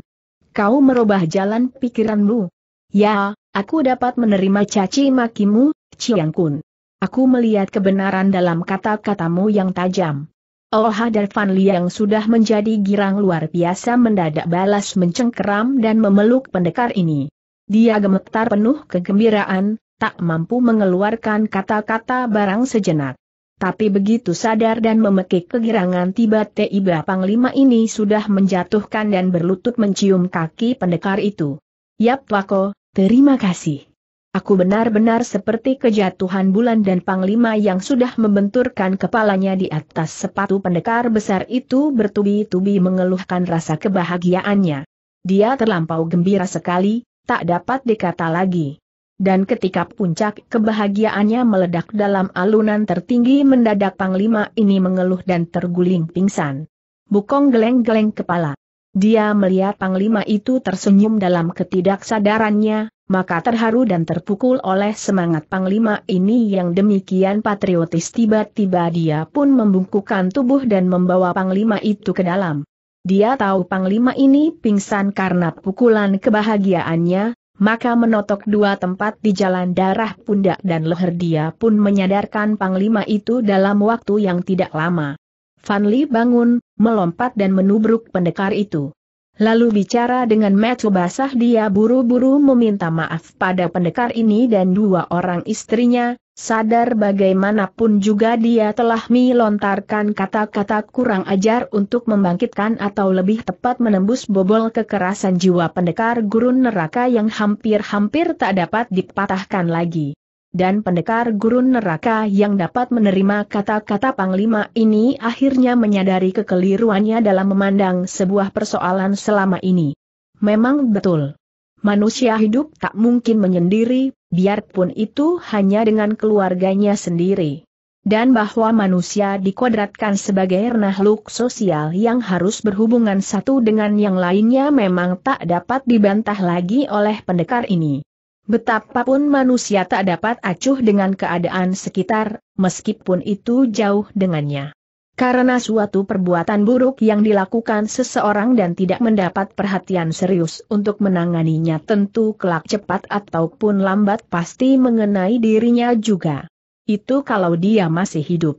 Kau merubah jalan pikiranmu. Ya, aku dapat menerima caci makimu, Ciang Kun. Aku melihat kebenaran dalam kata-katamu yang tajam. Oh dan Fan Liang sudah menjadi girang luar biasa mendadak balas mencengkeram dan memeluk pendekar ini. Dia gemetar penuh kegembiraan, tak mampu mengeluarkan kata-kata barang sejenak. Tapi begitu sadar dan memekik kegirangan tiba-tiba Panglima ini sudah menjatuhkan dan berlutut mencium kaki pendekar itu. Yap Wako, terima kasih. Aku benar-benar seperti kejatuhan bulan dan panglima yang sudah membenturkan kepalanya di atas sepatu pendekar besar itu bertubi-tubi mengeluhkan rasa kebahagiaannya. Dia terlampau gembira sekali, tak dapat dikata lagi. Dan ketika puncak kebahagiaannya meledak dalam alunan tertinggi mendadak panglima ini mengeluh dan terguling pingsan. Bukong geleng-geleng kepala. Dia melihat panglima itu tersenyum dalam ketidaksadarannya, maka terharu dan terpukul oleh semangat Panglima ini yang demikian patriotis tiba-tiba dia pun membungkukkan tubuh dan membawa Panglima itu ke dalam. Dia tahu Panglima ini pingsan karena pukulan kebahagiaannya, maka menotok dua tempat di jalan darah pundak dan leher dia pun menyadarkan Panglima itu dalam waktu yang tidak lama. Fanli bangun, melompat dan menubruk pendekar itu lalu bicara dengan metu basah dia buru-buru meminta maaf pada pendekar ini dan dua orang istrinya, sadar bagaimanapun juga dia telah melontarkan kata-kata kurang ajar untuk membangkitkan atau lebih tepat menembus bobol kekerasan jiwa pendekar gurun neraka yang hampir-hampir tak dapat dipatahkan lagi dan pendekar gurun neraka yang dapat menerima kata-kata Panglima ini akhirnya menyadari kekeliruannya dalam memandang sebuah persoalan selama ini. Memang betul. Manusia hidup tak mungkin menyendiri, biarpun itu hanya dengan keluarganya sendiri. Dan bahwa manusia dikodratkan sebagai makhluk sosial yang harus berhubungan satu dengan yang lainnya memang tak dapat dibantah lagi oleh pendekar ini. Betapapun manusia tak dapat acuh dengan keadaan sekitar, meskipun itu jauh dengannya. Karena suatu perbuatan buruk yang dilakukan seseorang dan tidak mendapat perhatian serius untuk menanganinya tentu kelak cepat ataupun lambat pasti mengenai dirinya juga. Itu kalau dia masih hidup.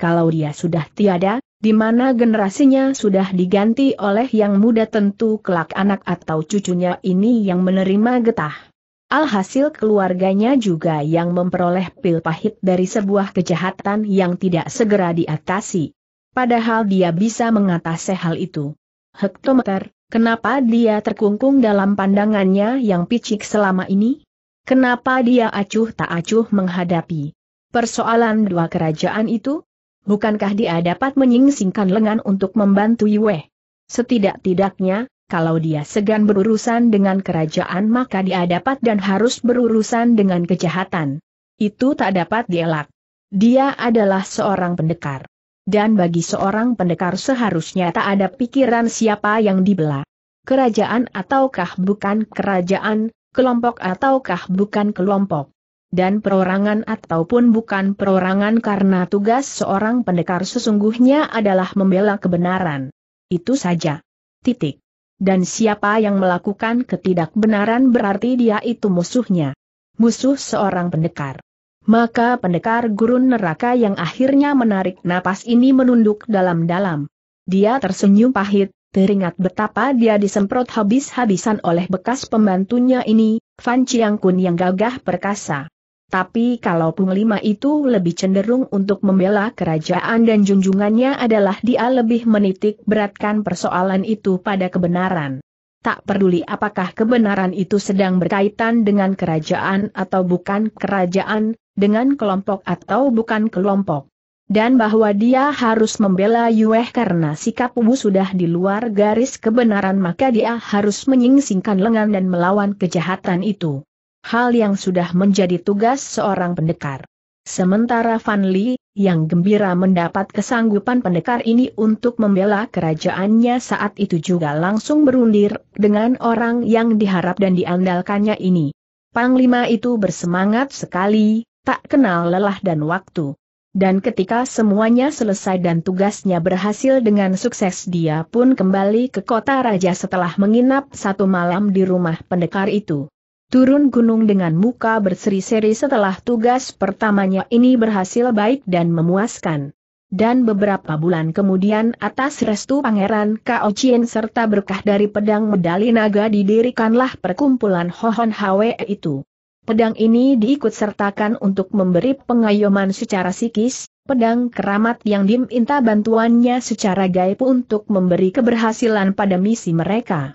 Kalau dia sudah tiada, di mana generasinya sudah diganti oleh yang muda tentu kelak anak atau cucunya ini yang menerima getah. Alhasil keluarganya juga yang memperoleh pil pahit dari sebuah kejahatan yang tidak segera diatasi. Padahal dia bisa mengatasi hal itu. Hektometer, kenapa dia terkungkung dalam pandangannya yang picik selama ini? Kenapa dia acuh tak acuh menghadapi persoalan dua kerajaan itu? Bukankah dia dapat menyingsingkan lengan untuk membantu Yue? Setidak-tidaknya, kalau dia segan berurusan dengan kerajaan maka dia dapat dan harus berurusan dengan kejahatan. Itu tak dapat dielak. Dia adalah seorang pendekar. Dan bagi seorang pendekar seharusnya tak ada pikiran siapa yang dibela. Kerajaan ataukah bukan kerajaan, kelompok ataukah bukan kelompok. Dan perorangan ataupun bukan perorangan karena tugas seorang pendekar sesungguhnya adalah membela kebenaran. Itu saja. Titik. Dan siapa yang melakukan ketidakbenaran berarti dia itu musuhnya. Musuh seorang pendekar. Maka pendekar gurun neraka yang akhirnya menarik napas ini menunduk dalam-dalam. Dia tersenyum pahit, teringat betapa dia disemprot habis-habisan oleh bekas pembantunya ini, Fan Chiang Kun yang gagah perkasa. Tapi kalau Punglima itu lebih cenderung untuk membela kerajaan dan junjungannya adalah dia lebih menitik beratkan persoalan itu pada kebenaran. Tak peduli apakah kebenaran itu sedang berkaitan dengan kerajaan atau bukan kerajaan, dengan kelompok atau bukan kelompok. Dan bahwa dia harus membela Yueh karena sikap Wu sudah di luar garis kebenaran maka dia harus menyingsingkan lengan dan melawan kejahatan itu hal yang sudah menjadi tugas seorang pendekar. Sementara Van Li, yang gembira mendapat kesanggupan pendekar ini untuk membela kerajaannya saat itu juga langsung berundir dengan orang yang diharap dan diandalkannya ini. Panglima itu bersemangat sekali, tak kenal lelah dan waktu. Dan ketika semuanya selesai dan tugasnya berhasil dengan sukses dia pun kembali ke kota raja setelah menginap satu malam di rumah pendekar itu. Turun gunung dengan muka berseri-seri setelah tugas pertamanya ini berhasil baik dan memuaskan. Dan beberapa bulan kemudian atas restu Pangeran Kao Chien serta berkah dari pedang medali naga didirikanlah perkumpulan Hohon Hwe itu. Pedang ini diikutsertakan untuk memberi pengayoman secara psikis, pedang keramat yang diminta bantuannya secara gaib untuk memberi keberhasilan pada misi mereka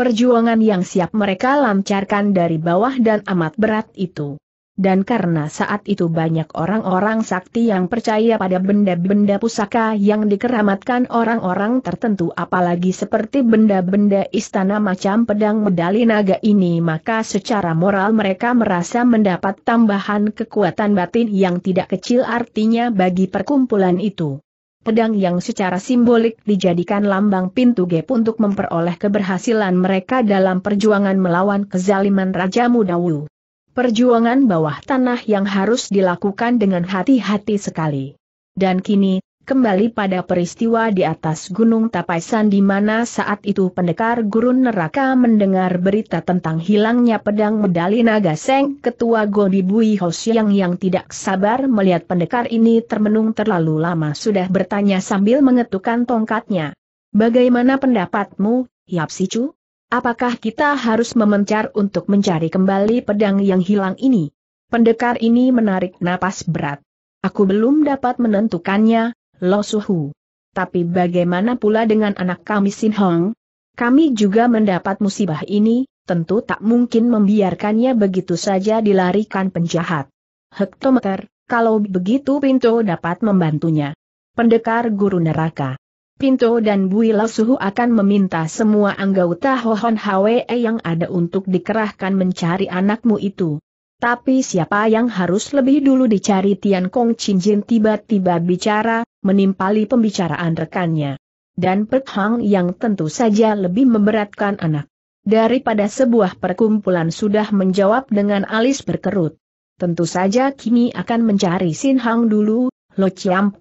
perjuangan yang siap mereka lancarkan dari bawah dan amat berat itu. Dan karena saat itu banyak orang-orang sakti yang percaya pada benda-benda pusaka yang dikeramatkan orang-orang tertentu apalagi seperti benda-benda istana macam pedang medali naga ini maka secara moral mereka merasa mendapat tambahan kekuatan batin yang tidak kecil artinya bagi perkumpulan itu pedang yang secara simbolik dijadikan lambang pintu gap untuk memperoleh keberhasilan mereka dalam perjuangan melawan kezaliman Raja Mudawu. Perjuangan bawah tanah yang harus dilakukan dengan hati-hati sekali. Dan kini, kembali pada peristiwa di atas Gunung Tapaisan di mana saat itu pendekar gurun neraka mendengar berita tentang hilangnya pedang medali naga Seng Ketua Godi Bui Hosiang yang tidak sabar melihat pendekar ini termenung terlalu lama sudah bertanya sambil mengetukkan tongkatnya. Bagaimana pendapatmu, Yap Sicu? Apakah kita harus memencar untuk mencari kembali pedang yang hilang ini? Pendekar ini menarik napas berat. Aku belum dapat menentukannya, Lo Suhu. Tapi bagaimana pula dengan anak kami Sin Hong? Kami juga mendapat musibah ini, tentu tak mungkin membiarkannya begitu saja dilarikan penjahat. Hektometer, kalau begitu Pinto dapat membantunya. Pendekar guru neraka. Pinto dan Bui Suhu akan meminta semua anggota Hohon Hwe yang ada untuk dikerahkan mencari anakmu itu. Tapi siapa yang harus lebih dulu dicari Tian Kong Chin Jin tiba-tiba bicara, menimpali pembicaraan rekannya. Dan Pek Hang yang tentu saja lebih memberatkan anak. Daripada sebuah perkumpulan sudah menjawab dengan alis berkerut. Tentu saja kini akan mencari Sin Hang dulu, Lo Chiam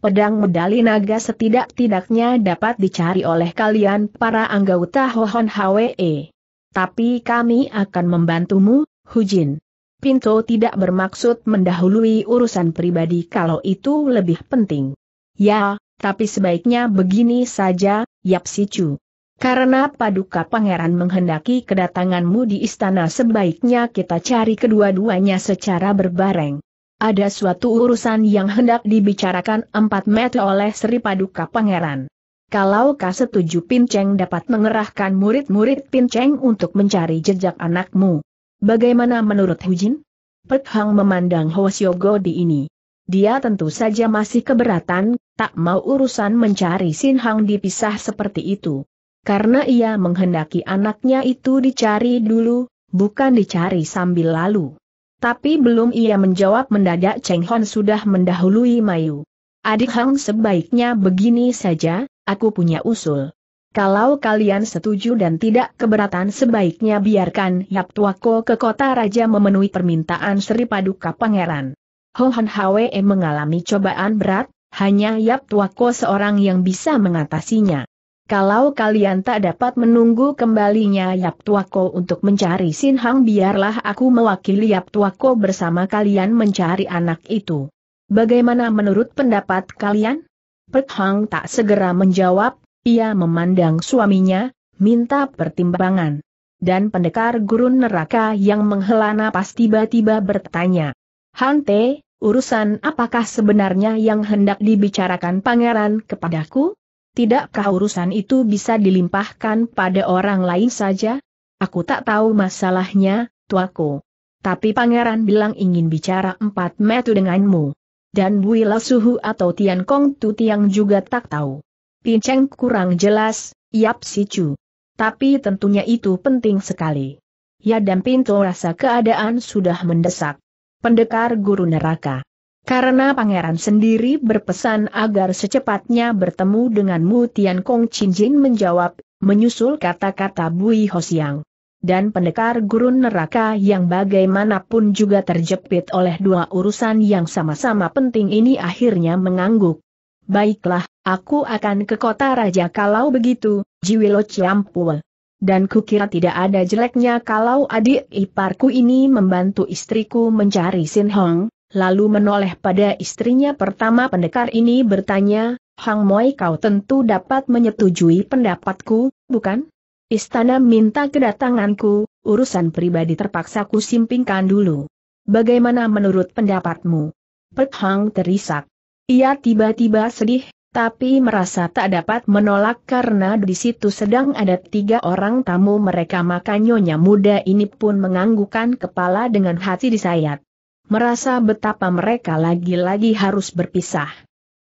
Pedang medali naga setidak-tidaknya dapat dicari oleh kalian para anggota Hohon Hwe. Tapi kami akan membantumu, Hujin. Pinto tidak bermaksud mendahului urusan pribadi kalau itu lebih penting. Ya, tapi sebaiknya begini saja, Yap Sicu. Karena paduka pangeran menghendaki kedatanganmu di istana sebaiknya kita cari kedua-duanya secara berbareng. Ada suatu urusan yang hendak dibicarakan empat meter oleh Sri Paduka Pangeran. Kalau kau setuju Pinceng dapat mengerahkan murid-murid Pinceng untuk mencari jejak anakmu. Bagaimana menurut Hujin? Pek Hang memandang Ho Go di ini. Dia tentu saja masih keberatan, tak mau urusan mencari Sin Hang dipisah seperti itu. Karena ia menghendaki anaknya itu dicari dulu, bukan dicari sambil lalu. Tapi belum ia menjawab mendadak Cheng Hon sudah mendahului Mayu. Adik Hang sebaiknya begini saja, aku punya usul. Kalau kalian setuju dan tidak keberatan sebaiknya biarkan Yap Tuako ke kota raja memenuhi permintaan Sri Paduka Pangeran. Hohan Hwe mengalami cobaan berat, hanya Yap Tuako seorang yang bisa mengatasinya. Kalau kalian tak dapat menunggu kembalinya Yap Tuako untuk mencari Sin Hang biarlah aku mewakili Yap Tuako bersama kalian mencari anak itu. Bagaimana menurut pendapat kalian? Pek Hang tak segera menjawab, ia memandang suaminya, minta pertimbangan. Dan pendekar gurun neraka yang menghela napas tiba-tiba bertanya. Hante, urusan apakah sebenarnya yang hendak dibicarakan pangeran kepadaku? Tidakkah urusan itu bisa dilimpahkan pada orang lain saja? Aku tak tahu masalahnya, tuaku. Tapi pangeran bilang ingin bicara empat metu denganmu. Dan Buila Suhu atau Tian Kong Tu Tiang juga tak tahu. Pinceng kurang jelas, Yap Si Chu. Tapi tentunya itu penting sekali. Ya dan Pinto rasa keadaan sudah mendesak. Pendekar guru neraka. Karena pangeran sendiri berpesan agar secepatnya bertemu dengan Mu Tian Kong Chin Jin menjawab, menyusul kata-kata Bui Hosiang. Dan pendekar gurun neraka yang bagaimanapun juga terjepit oleh dua urusan yang sama-sama penting ini akhirnya mengangguk. Baiklah, Aku akan ke kota raja kalau begitu, Jiwilo Ciampul. Dan kukira tidak ada jeleknya kalau adik iparku ini membantu istriku mencari Sin Hong, lalu menoleh pada istrinya pertama pendekar ini bertanya, Hang Moi kau tentu dapat menyetujui pendapatku, bukan? Istana minta kedatanganku, urusan pribadi terpaksa ku simpingkan dulu. Bagaimana menurut pendapatmu? Pek Hang terisak. Ia tiba-tiba sedih, tapi merasa tak dapat menolak karena di situ sedang ada tiga orang tamu mereka maka nyonya muda ini pun menganggukkan kepala dengan hati disayat. Merasa betapa mereka lagi-lagi harus berpisah.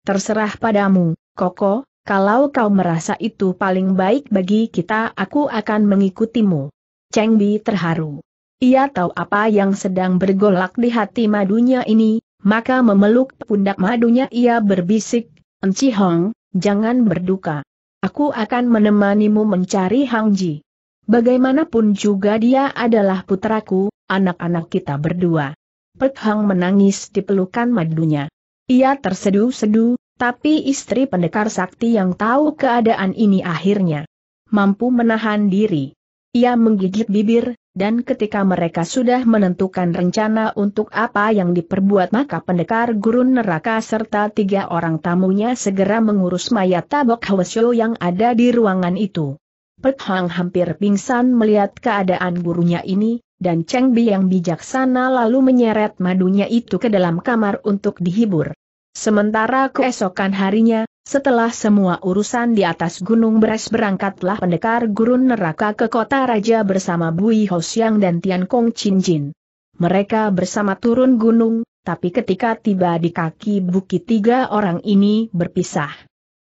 Terserah padamu, Koko, kalau kau merasa itu paling baik bagi kita aku akan mengikutimu. Cheng Bi terharu. Ia tahu apa yang sedang bergolak di hati madunya ini, maka memeluk pundak madunya ia berbisik, Enci Hong, jangan berduka. Aku akan menemanimu mencari Hang Ji. Bagaimanapun juga dia adalah putraku, anak-anak kita berdua. Pek Hang menangis di pelukan madunya. Ia terseduh sedu tapi istri pendekar sakti yang tahu keadaan ini akhirnya mampu menahan diri. Ia menggigit bibir, dan ketika mereka sudah menentukan rencana untuk apa yang diperbuat maka pendekar gurun neraka serta tiga orang tamunya segera mengurus mayat tabok Hwasyo yang ada di ruangan itu. Pek Hang hampir pingsan melihat keadaan gurunya ini, dan Cheng Bi yang bijaksana lalu menyeret madunya itu ke dalam kamar untuk dihibur. Sementara keesokan harinya, setelah semua urusan di atas gunung beres berangkatlah pendekar gurun neraka ke kota raja bersama Bui Hosiang dan Tian Kong Chin Jin. Mereka bersama turun gunung, tapi ketika tiba di kaki bukit tiga orang ini berpisah.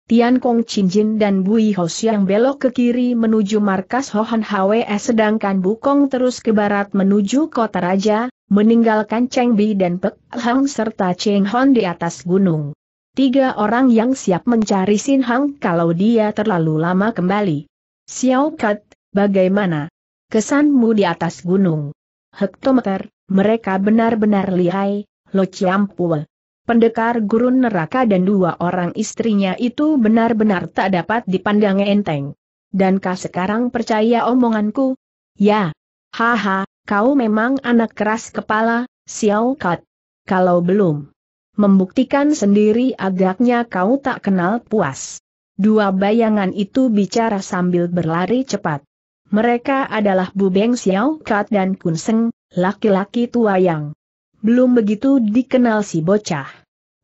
Tian Kong Jin dan Bui Hos yang belok ke kiri menuju markas Hohan Hwe sedangkan Bukong terus ke barat menuju kota raja, meninggalkan Cheng Bi dan Pek Hang serta Cheng Hon di atas gunung. Tiga orang yang siap mencari Sin Hang kalau dia terlalu lama kembali. Xiao Kat, bagaimana? Kesanmu di atas gunung. Hektometer, mereka benar-benar lihai, Lo Chiam Pue pendekar gurun neraka dan dua orang istrinya itu benar-benar tak dapat dipandang enteng. Dankah sekarang percaya omonganku? Ya. Haha, kau memang anak keras kepala, Xiao Kat. Kalau belum. Membuktikan sendiri agaknya kau tak kenal puas. Dua bayangan itu bicara sambil berlari cepat. Mereka adalah Bubeng Xiao Kat dan Kun Seng, laki-laki tua yang belum begitu dikenal si bocah.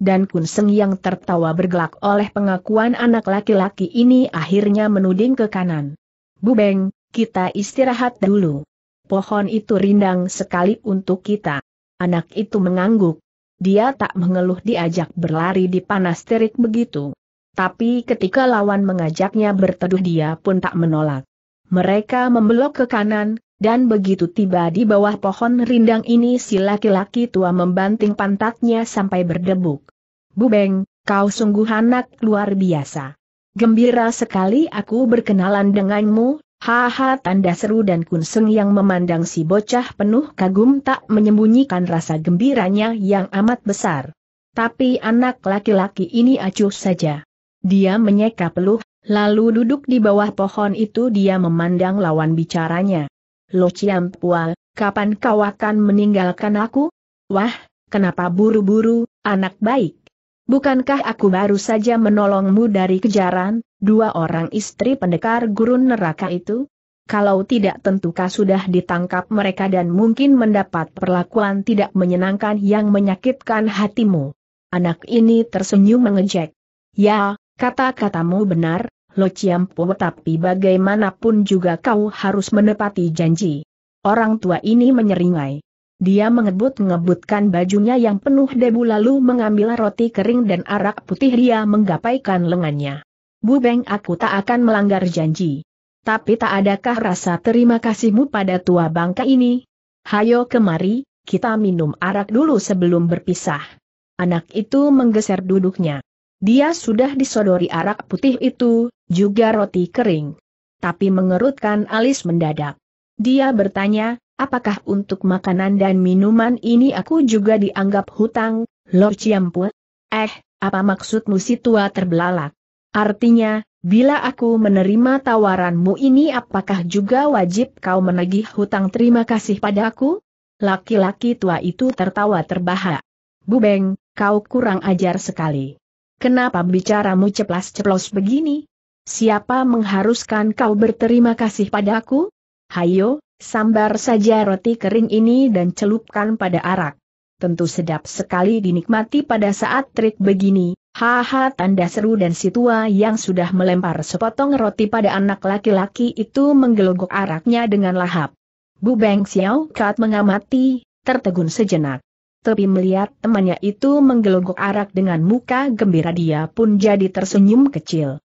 Dan Kun Seng yang tertawa bergelak oleh pengakuan anak laki-laki ini akhirnya menuding ke kanan. Bubeng, kita istirahat dulu. Pohon itu rindang sekali untuk kita. Anak itu mengangguk. Dia tak mengeluh diajak berlari di panas terik begitu. Tapi ketika lawan mengajaknya berteduh dia pun tak menolak. Mereka membelok ke kanan, dan begitu tiba di bawah pohon rindang ini si laki-laki tua membanting pantatnya sampai berdebuk. Bubeng, kau sungguh anak luar biasa. Gembira sekali aku berkenalan denganmu, haha tanda seru dan kunseng yang memandang si bocah penuh kagum tak menyembunyikan rasa gembiranya yang amat besar. Tapi anak laki-laki ini acuh saja. Dia menyeka peluh, lalu duduk di bawah pohon itu dia memandang lawan bicaranya. Lo Pua, kapan kau akan meninggalkan aku? Wah, kenapa buru-buru, anak baik? Bukankah aku baru saja menolongmu dari kejaran, dua orang istri pendekar gurun neraka itu? Kalau tidak tentukah sudah ditangkap mereka dan mungkin mendapat perlakuan tidak menyenangkan yang menyakitkan hatimu. Anak ini tersenyum mengejek. Ya, kata-katamu benar, Lo Ciampo tapi bagaimanapun juga kau harus menepati janji. Orang tua ini menyeringai. Dia mengebut-ngebutkan bajunya yang penuh debu lalu mengambil roti kering dan arak putih dia menggapaikan lengannya. Bu Beng, aku tak akan melanggar janji. Tapi tak adakah rasa terima kasihmu pada tua bangka ini? Hayo kemari, kita minum arak dulu sebelum berpisah. Anak itu menggeser duduknya. Dia sudah disodori arak putih itu, juga roti kering. Tapi mengerutkan alis mendadak. Dia bertanya, apakah untuk makanan dan minuman ini aku juga dianggap hutang, Lord Ciampu? Eh, apa maksudmu si tua terbelalak? Artinya, bila aku menerima tawaranmu ini apakah juga wajib kau menagih hutang terima kasih padaku? Laki-laki tua itu tertawa terbahak. Bubeng, kau kurang ajar sekali. Kenapa bicaramu ceplas-ceplos begini? Siapa mengharuskan kau berterima kasih padaku? Hayo, sambar saja roti kering ini dan celupkan pada arak. Tentu sedap sekali dinikmati pada saat trik begini, haha tanda seru dan si tua yang sudah melempar sepotong roti pada anak laki-laki itu menggelogok araknya dengan lahap. Bu Beng Xiao Kat mengamati, tertegun sejenak. Tapi melihat temannya itu menggelogok arak dengan muka gembira dia pun jadi tersenyum kecil.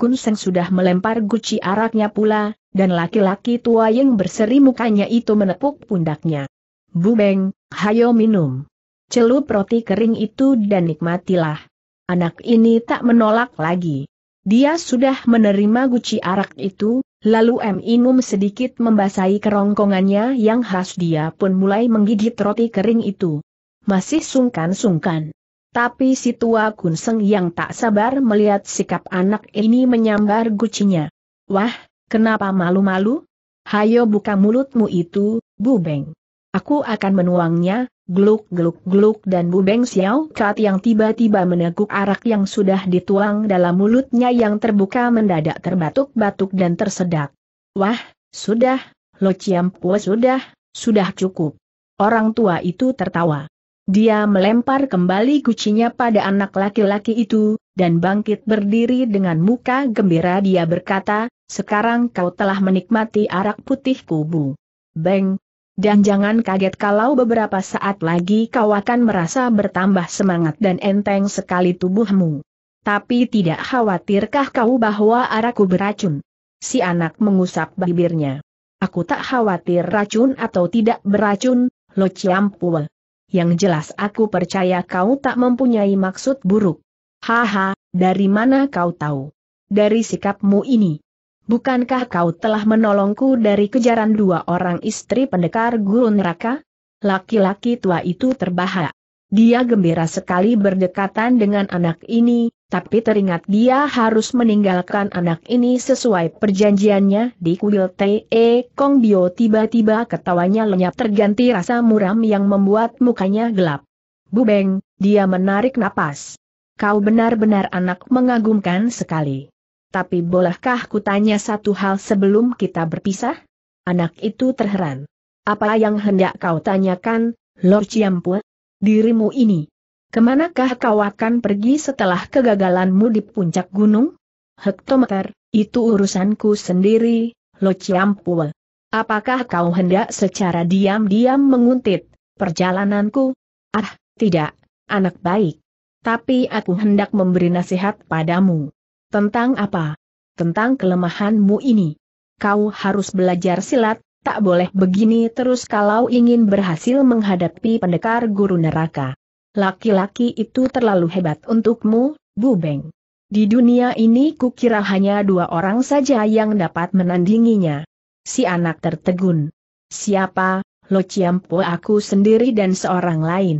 Kun Seng sudah melempar guci araknya pula, dan laki-laki tua yang berseri mukanya itu menepuk pundaknya. Bubeng, hayo minum. Celup roti kering itu dan nikmatilah. Anak ini tak menolak lagi. Dia sudah menerima guci arak itu, lalu M. Inum sedikit membasahi kerongkongannya yang khas dia pun mulai menggigit roti kering itu. Masih sungkan-sungkan. Tapi si tua Kunseng yang tak sabar melihat sikap anak ini menyambar gucinya. Wah, kenapa malu-malu? Hayo buka mulutmu itu, Bubeng. Aku akan menuangnya, gluk gluk gluk dan Bubeng Xiao Kat yang tiba-tiba meneguk arak yang sudah dituang dalam mulutnya yang terbuka mendadak terbatuk-batuk dan tersedak. Wah, sudah, lo ciampu sudah, sudah cukup. Orang tua itu tertawa. Dia melempar kembali kucinya pada anak laki-laki itu, dan bangkit berdiri dengan muka gembira dia berkata, sekarang kau telah menikmati arak putih kubu. Beng! Dan jangan kaget kalau beberapa saat lagi kau akan merasa bertambah semangat dan enteng sekali tubuhmu. Tapi tidak khawatirkah kau bahwa arakku beracun? Si anak mengusap bibirnya. Aku tak khawatir racun atau tidak beracun, Lo ciampuwe yang jelas aku percaya kau tak mempunyai maksud buruk. Haha, dari mana kau tahu? Dari sikapmu ini. Bukankah kau telah menolongku dari kejaran dua orang istri pendekar guru neraka? Laki-laki tua itu terbahak. Dia gembira sekali berdekatan dengan anak ini, tapi teringat dia harus meninggalkan anak ini sesuai perjanjiannya di kuil T.E. Kong Bio tiba-tiba ketawanya lenyap terganti rasa muram yang membuat mukanya gelap. Bu Beng, dia menarik napas. Kau benar-benar anak mengagumkan sekali. Tapi bolehkah kutanya satu hal sebelum kita berpisah? Anak itu terheran. Apa yang hendak kau tanyakan, Lord Ciampu? Dirimu ini, Kemanakah kau akan pergi setelah kegagalanmu di puncak gunung? Hektometer, itu urusanku sendiri, Lo ciampul. Apakah kau hendak secara diam-diam menguntit perjalananku? Ah, tidak, anak baik. Tapi aku hendak memberi nasihat padamu. Tentang apa? Tentang kelemahanmu ini. Kau harus belajar silat, tak boleh begini terus kalau ingin berhasil menghadapi pendekar guru neraka. Laki-laki itu terlalu hebat untukmu, Bu Beng. Di dunia ini kukira hanya dua orang saja yang dapat menandinginya. Si anak tertegun. Siapa, Lo Ciampo aku sendiri dan seorang lain.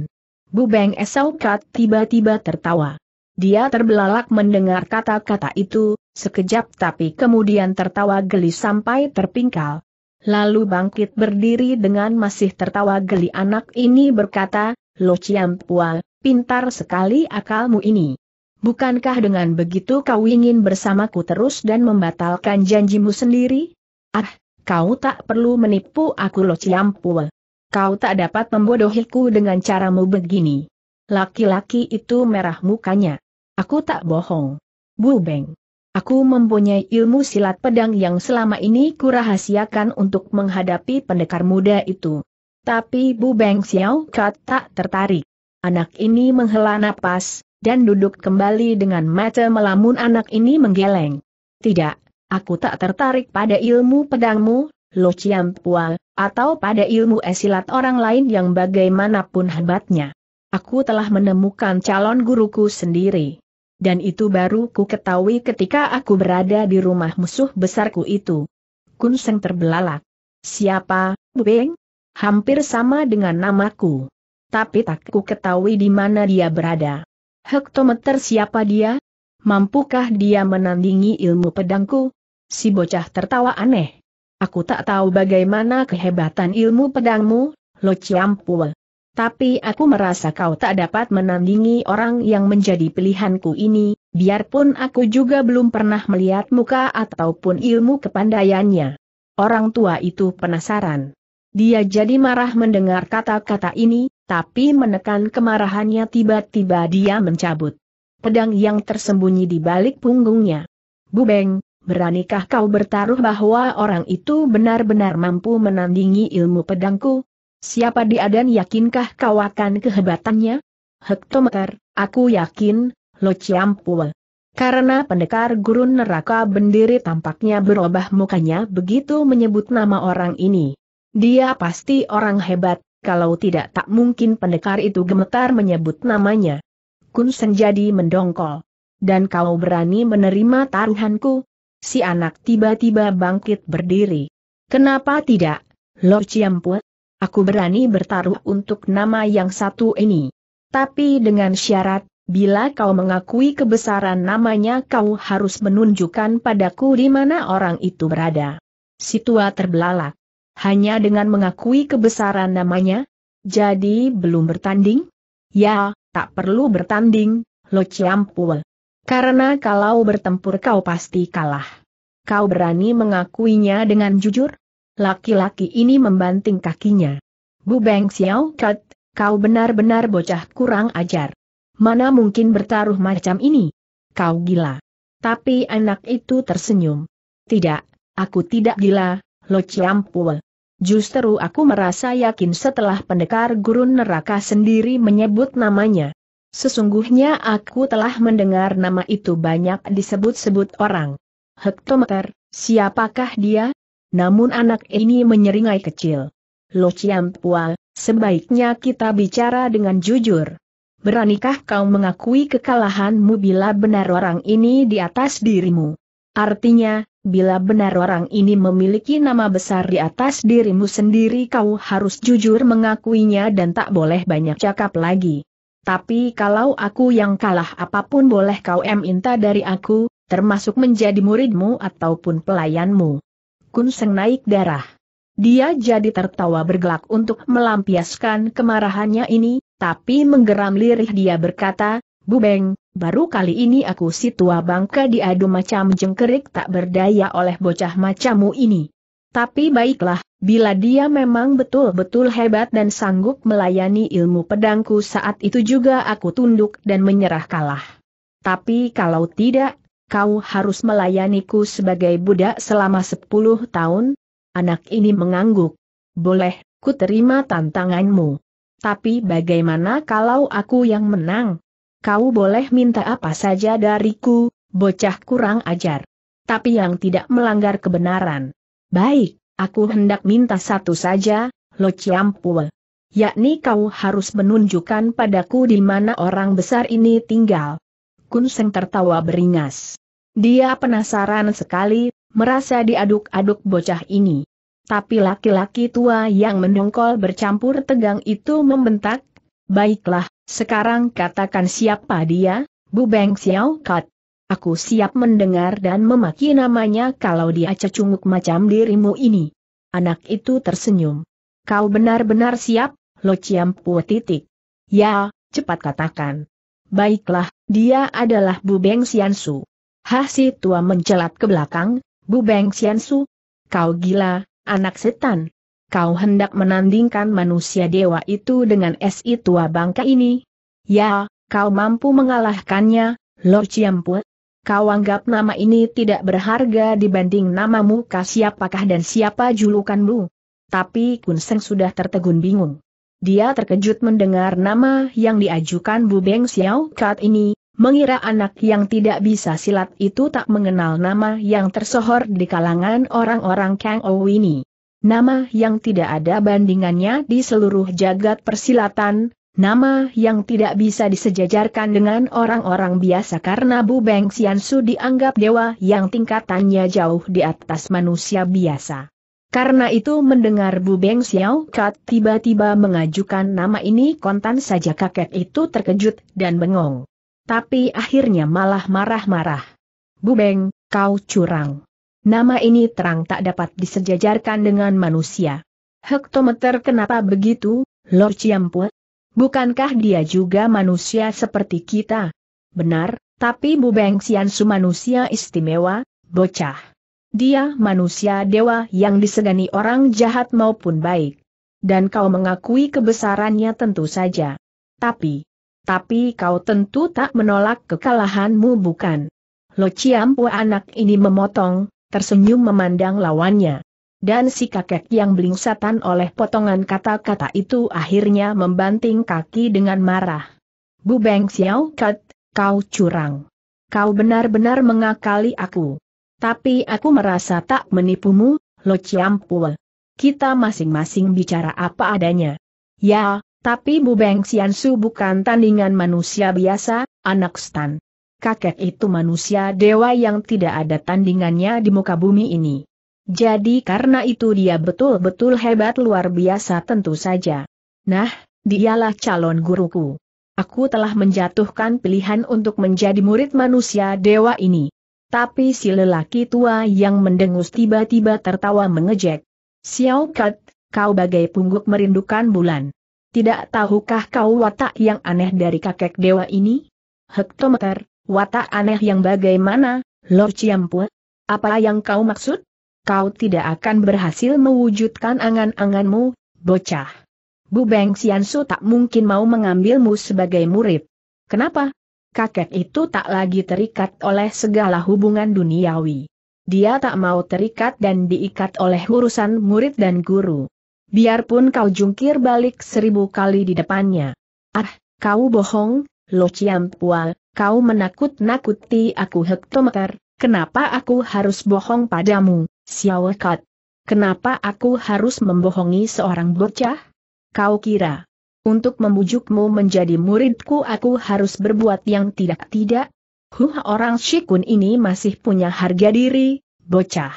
Bu Beng Esaukat tiba-tiba tertawa. Dia terbelalak mendengar kata-kata itu, sekejap tapi kemudian tertawa geli sampai terpingkal. Lalu bangkit berdiri dengan masih tertawa geli anak ini berkata, Lo Pua, pintar sekali akalmu ini. Bukankah dengan begitu kau ingin bersamaku terus dan membatalkan janjimu sendiri? Ah, kau tak perlu menipu aku Lo Pua. Kau tak dapat membodohiku dengan caramu begini. Laki-laki itu merah mukanya. Aku tak bohong. Bu Beng. Aku mempunyai ilmu silat pedang yang selama ini kurahasiakan untuk menghadapi pendekar muda itu. Tapi Bu Beng Xiao Kat tak tertarik. Anak ini menghela napas, dan duduk kembali dengan mata melamun anak ini menggeleng. Tidak, aku tak tertarik pada ilmu pedangmu, Lo Chiam Pua, atau pada ilmu esilat orang lain yang bagaimanapun hebatnya. Aku telah menemukan calon guruku sendiri. Dan itu baru ku ketahui ketika aku berada di rumah musuh besarku itu. Kun Seng terbelalak. Siapa, Bu Beng? hampir sama dengan namaku. Tapi tak ku ketahui di mana dia berada. Hektometer siapa dia? Mampukah dia menandingi ilmu pedangku? Si bocah tertawa aneh. Aku tak tahu bagaimana kehebatan ilmu pedangmu, Lo Ciampul. Tapi aku merasa kau tak dapat menandingi orang yang menjadi pilihanku ini, biarpun aku juga belum pernah melihat muka ataupun ilmu kepandaiannya. Orang tua itu penasaran. Dia jadi marah mendengar kata-kata ini, tapi menekan kemarahannya tiba-tiba dia mencabut pedang yang tersembunyi di balik punggungnya. Bubeng, beranikah kau bertaruh bahwa orang itu benar-benar mampu menandingi ilmu pedangku? Siapa dia dan yakinkah kau akan kehebatannya? Hektometer, aku yakin, Lo Ciampul. Karena pendekar gurun neraka bendiri tampaknya berubah mukanya begitu menyebut nama orang ini. Dia pasti orang hebat, kalau tidak tak mungkin pendekar itu gemetar menyebut namanya. Kun Senjadi mendongkol. Dan kau berani menerima taruhanku? Si anak tiba-tiba bangkit berdiri. Kenapa tidak, Lo Ciampu? Aku berani bertaruh untuk nama yang satu ini. Tapi dengan syarat, bila kau mengakui kebesaran namanya kau harus menunjukkan padaku di mana orang itu berada. Si tua terbelalak. Hanya dengan mengakui kebesaran namanya? Jadi belum bertanding? Ya, tak perlu bertanding, Lo Ciampul. Karena kalau bertempur kau pasti kalah. Kau berani mengakuinya dengan jujur? Laki-laki ini membanting kakinya. Bu Beng Xiao Kat, kau benar-benar bocah kurang ajar. Mana mungkin bertaruh macam ini? Kau gila. Tapi anak itu tersenyum. Tidak, aku tidak gila, Lo Ciampul. Justru aku merasa yakin setelah pendekar gurun neraka sendiri menyebut namanya. Sesungguhnya aku telah mendengar nama itu banyak disebut-sebut orang. Hektometer, siapakah dia? Namun anak ini menyeringai kecil. Lo Ciampua, sebaiknya kita bicara dengan jujur. Beranikah kau mengakui kekalahanmu bila benar orang ini di atas dirimu? Artinya, Bila benar orang ini memiliki nama besar di atas dirimu sendiri kau harus jujur mengakuinya dan tak boleh banyak cakap lagi. Tapi kalau aku yang kalah apapun boleh kau minta dari aku, termasuk menjadi muridmu ataupun pelayanmu. Kun Seng naik darah. Dia jadi tertawa bergelak untuk melampiaskan kemarahannya ini, tapi menggeram lirih dia berkata, Bubeng, Baru kali ini aku si tua bangka diadu macam jengkerik tak berdaya oleh bocah macamu ini. Tapi baiklah, bila dia memang betul-betul hebat dan sanggup melayani ilmu pedangku saat itu juga aku tunduk dan menyerah kalah. Tapi kalau tidak, kau harus melayaniku sebagai budak selama sepuluh tahun? Anak ini mengangguk. Boleh, ku terima tantanganmu. Tapi bagaimana kalau aku yang menang? kau boleh minta apa saja dariku, bocah kurang ajar. Tapi yang tidak melanggar kebenaran. Baik, aku hendak minta satu saja, Lo Ciampue. Yakni kau harus menunjukkan padaku di mana orang besar ini tinggal. Seng tertawa beringas. Dia penasaran sekali, merasa diaduk-aduk bocah ini. Tapi laki-laki tua yang mendongkol bercampur tegang itu membentak, Baiklah, sekarang katakan siapa dia, Bu Beng Xiao Kat. Aku siap mendengar dan memaki namanya kalau dia cecunguk macam dirimu ini. Anak itu tersenyum. Kau benar-benar siap, Lo Ciampu titik. Ya, cepat katakan. Baiklah, dia adalah Bu Beng Xiansu. Hah si tua mencelat ke belakang, Bu Beng Xiansu. Kau gila, anak setan kau hendak menandingkan manusia dewa itu dengan si tua bangka ini? Ya, kau mampu mengalahkannya, Lord Ciampu. Kau anggap nama ini tidak berharga dibanding namamu kah siapakah dan siapa julukanmu? Tapi Kun Seng sudah tertegun bingung. Dia terkejut mendengar nama yang diajukan Bu Beng Xiao Kat ini, mengira anak yang tidak bisa silat itu tak mengenal nama yang tersohor di kalangan orang-orang Kang Ou ini. Nama yang tidak ada bandingannya di seluruh jagat persilatan, nama yang tidak bisa disejajarkan dengan orang-orang biasa karena Bu Beng Xiansu dianggap dewa yang tingkatannya jauh di atas manusia biasa. Karena itu mendengar Bu Beng Xiao Kat tiba-tiba mengajukan nama ini kontan saja kakek itu terkejut dan bengong. Tapi akhirnya malah marah-marah. Bu Beng, kau curang. Nama ini terang tak dapat disejajarkan dengan manusia. Hektometer kenapa begitu, Lord Ciampue? Bukankah dia juga manusia seperti kita? Benar, tapi Bu Beng Xiansu manusia istimewa, bocah. Dia manusia dewa yang disegani orang jahat maupun baik. Dan kau mengakui kebesarannya tentu saja. Tapi, tapi kau tentu tak menolak kekalahanmu bukan? Lo Ciampu anak ini memotong, tersenyum memandang lawannya. Dan si kakek yang belingsatan oleh potongan kata-kata itu akhirnya membanting kaki dengan marah. Bu Beng Xiao Kat, kau curang. Kau benar-benar mengakali aku. Tapi aku merasa tak menipumu, Lo ciampul. Kita masing-masing bicara apa adanya. Ya, tapi Bu Beng Xiansu bukan tandingan manusia biasa, anak stan kakek itu manusia dewa yang tidak ada tandingannya di muka bumi ini. Jadi karena itu dia betul-betul hebat luar biasa tentu saja. Nah, dialah calon guruku. Aku telah menjatuhkan pilihan untuk menjadi murid manusia dewa ini. Tapi si lelaki tua yang mendengus tiba-tiba tertawa mengejek. Xiao Kat, kau bagai pungguk merindukan bulan. Tidak tahukah kau watak yang aneh dari kakek dewa ini? Hektometer, Watak aneh yang bagaimana, Lord Ciampue? Apa yang kau maksud? Kau tidak akan berhasil mewujudkan angan-anganmu, bocah. Bu Beng Xiansu tak mungkin mau mengambilmu sebagai murid. Kenapa? Kakek itu tak lagi terikat oleh segala hubungan duniawi. Dia tak mau terikat dan diikat oleh urusan murid dan guru. Biarpun kau jungkir balik seribu kali di depannya. Ah, kau bohong, Lo Ciampual, kau menakut-nakuti aku hektometer, kenapa aku harus bohong padamu, siawakat? Kenapa aku harus membohongi seorang bocah? Kau kira, untuk membujukmu menjadi muridku aku harus berbuat yang tidak-tidak? Huh orang Shikun ini masih punya harga diri, bocah.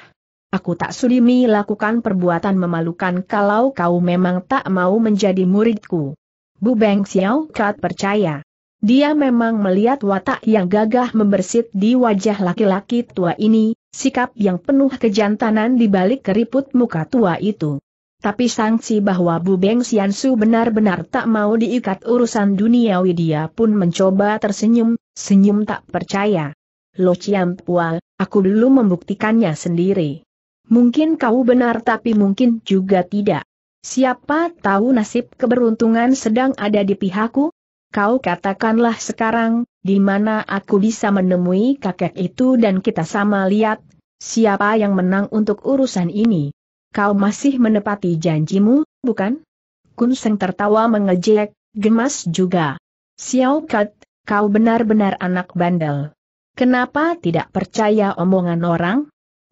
Aku tak sudi melakukan perbuatan memalukan kalau kau memang tak mau menjadi muridku. Bu Beng Xiao Kat percaya, dia memang melihat watak yang gagah membersit di wajah laki-laki tua ini, sikap yang penuh kejantanan di balik keriput muka tua itu. Tapi sanksi bahwa Bu Beng Xiansu benar-benar tak mau diikat urusan duniawi dia pun mencoba tersenyum, senyum tak percaya. Lo Ciam Pual, aku belum membuktikannya sendiri. Mungkin kau benar tapi mungkin juga tidak. Siapa tahu nasib keberuntungan sedang ada di pihakku, Kau katakanlah sekarang, di mana aku bisa menemui kakek itu dan kita sama lihat, siapa yang menang untuk urusan ini. Kau masih menepati janjimu, bukan? Seng tertawa mengejek, gemas juga. Xiao Kat, kau benar-benar anak bandel. Kenapa tidak percaya omongan orang?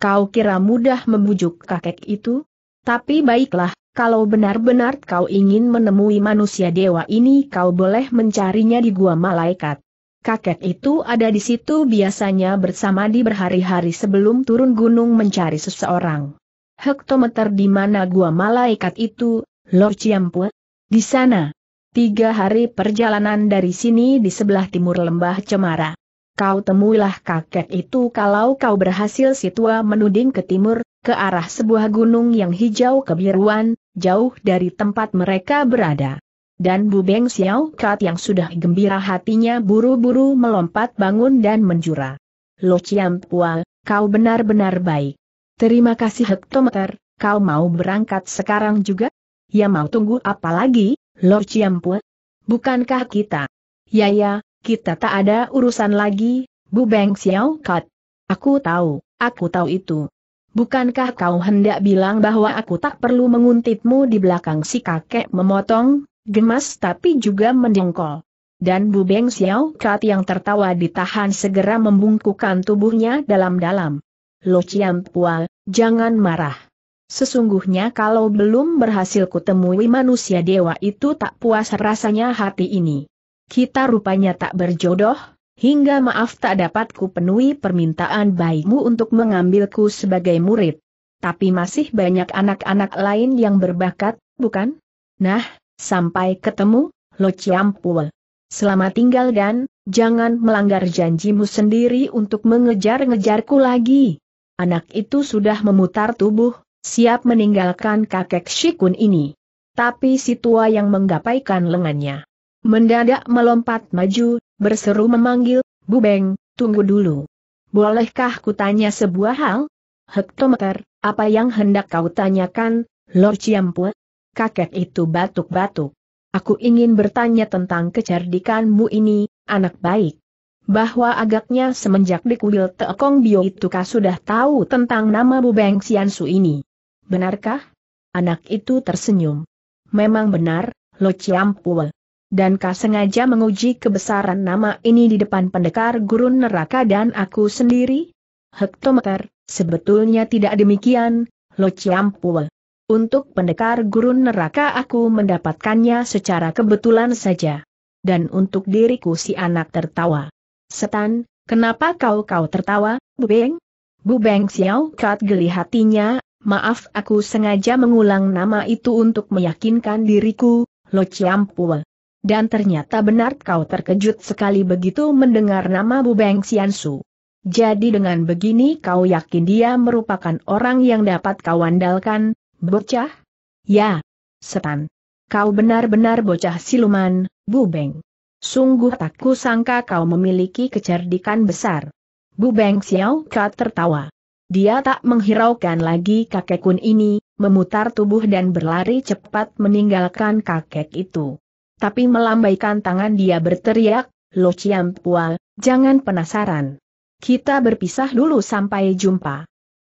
Kau kira mudah membujuk kakek itu? Tapi baiklah, kalau benar-benar kau ingin menemui manusia dewa ini kau boleh mencarinya di gua malaikat. Kakek itu ada di situ biasanya bersama di berhari-hari sebelum turun gunung mencari seseorang. Hektometer di mana gua malaikat itu, Lord Ciampu? Di sana. Tiga hari perjalanan dari sini di sebelah timur lembah Cemara. Kau temuilah kakek itu kalau kau berhasil situa menuding ke timur, ke arah sebuah gunung yang hijau kebiruan, jauh dari tempat mereka berada. Dan Bu Beng Xiao Kat yang sudah gembira hatinya buru-buru melompat bangun dan menjura. Lo Chiam Pua, kau benar-benar baik. Terima kasih hektometer, kau mau berangkat sekarang juga? Ya mau tunggu apa lagi, Lo Chiam Pua? Bukankah kita? Ya ya, kita tak ada urusan lagi, Bu Beng Xiao Kat. Aku tahu, aku tahu itu. Bukankah kau hendak bilang bahwa aku tak perlu menguntitmu di belakang si kakek memotong, gemas tapi juga mendengkol. Dan Bu Beng Xiao Kat yang tertawa ditahan segera membungkukkan tubuhnya dalam-dalam. Lo Chiam Pual, jangan marah. Sesungguhnya kalau belum berhasil kutemui manusia dewa itu tak puas rasanya hati ini. Kita rupanya tak berjodoh, hingga maaf tak dapat ku penuhi permintaan baikmu untuk mengambilku sebagai murid. Tapi masih banyak anak-anak lain yang berbakat, bukan? Nah, sampai ketemu, Lo Ciampul. Selamat tinggal dan, jangan melanggar janjimu sendiri untuk mengejar-ngejarku lagi. Anak itu sudah memutar tubuh, siap meninggalkan kakek Shikun ini. Tapi si tua yang menggapaikan lengannya. Mendadak melompat maju, berseru memanggil, bu Beng, tunggu dulu. Bolehkah kutanya sebuah hal? Hektometer, apa yang hendak kau tanyakan, Lord Ciampu? Kakek itu batuk-batuk. Aku ingin bertanya tentang kecerdikanmu ini, anak baik. Bahwa agaknya semenjak di kuil Teokong Bio itu kau sudah tahu tentang nama bu Beng Siansu ini. Benarkah? Anak itu tersenyum. Memang benar, Lo Ciampue dan kau sengaja menguji kebesaran nama ini di depan pendekar gurun neraka dan aku sendiri? Hektometer, sebetulnya tidak demikian, Lo ciampul. Untuk pendekar gurun neraka aku mendapatkannya secara kebetulan saja. Dan untuk diriku si anak tertawa. Setan, kenapa kau-kau tertawa, Bu Beng? Bu Beng Xiao Kat geli hatinya, maaf aku sengaja mengulang nama itu untuk meyakinkan diriku, Lo ciampul. Dan ternyata benar kau terkejut sekali begitu mendengar nama Bu Beng Xiansu. Jadi dengan begini kau yakin dia merupakan orang yang dapat kau andalkan, bocah? Ya, Setan. Kau benar-benar bocah siluman, Bu Beng. Sungguh tak kusangka kau memiliki kecerdikan besar. Bu Beng Xiao Ka tertawa. Dia tak menghiraukan lagi kakek kun ini, memutar tubuh dan berlari cepat meninggalkan kakek itu. Tapi melambaikan tangan dia berteriak, Lo Ciampual, jangan penasaran. Kita berpisah dulu sampai jumpa.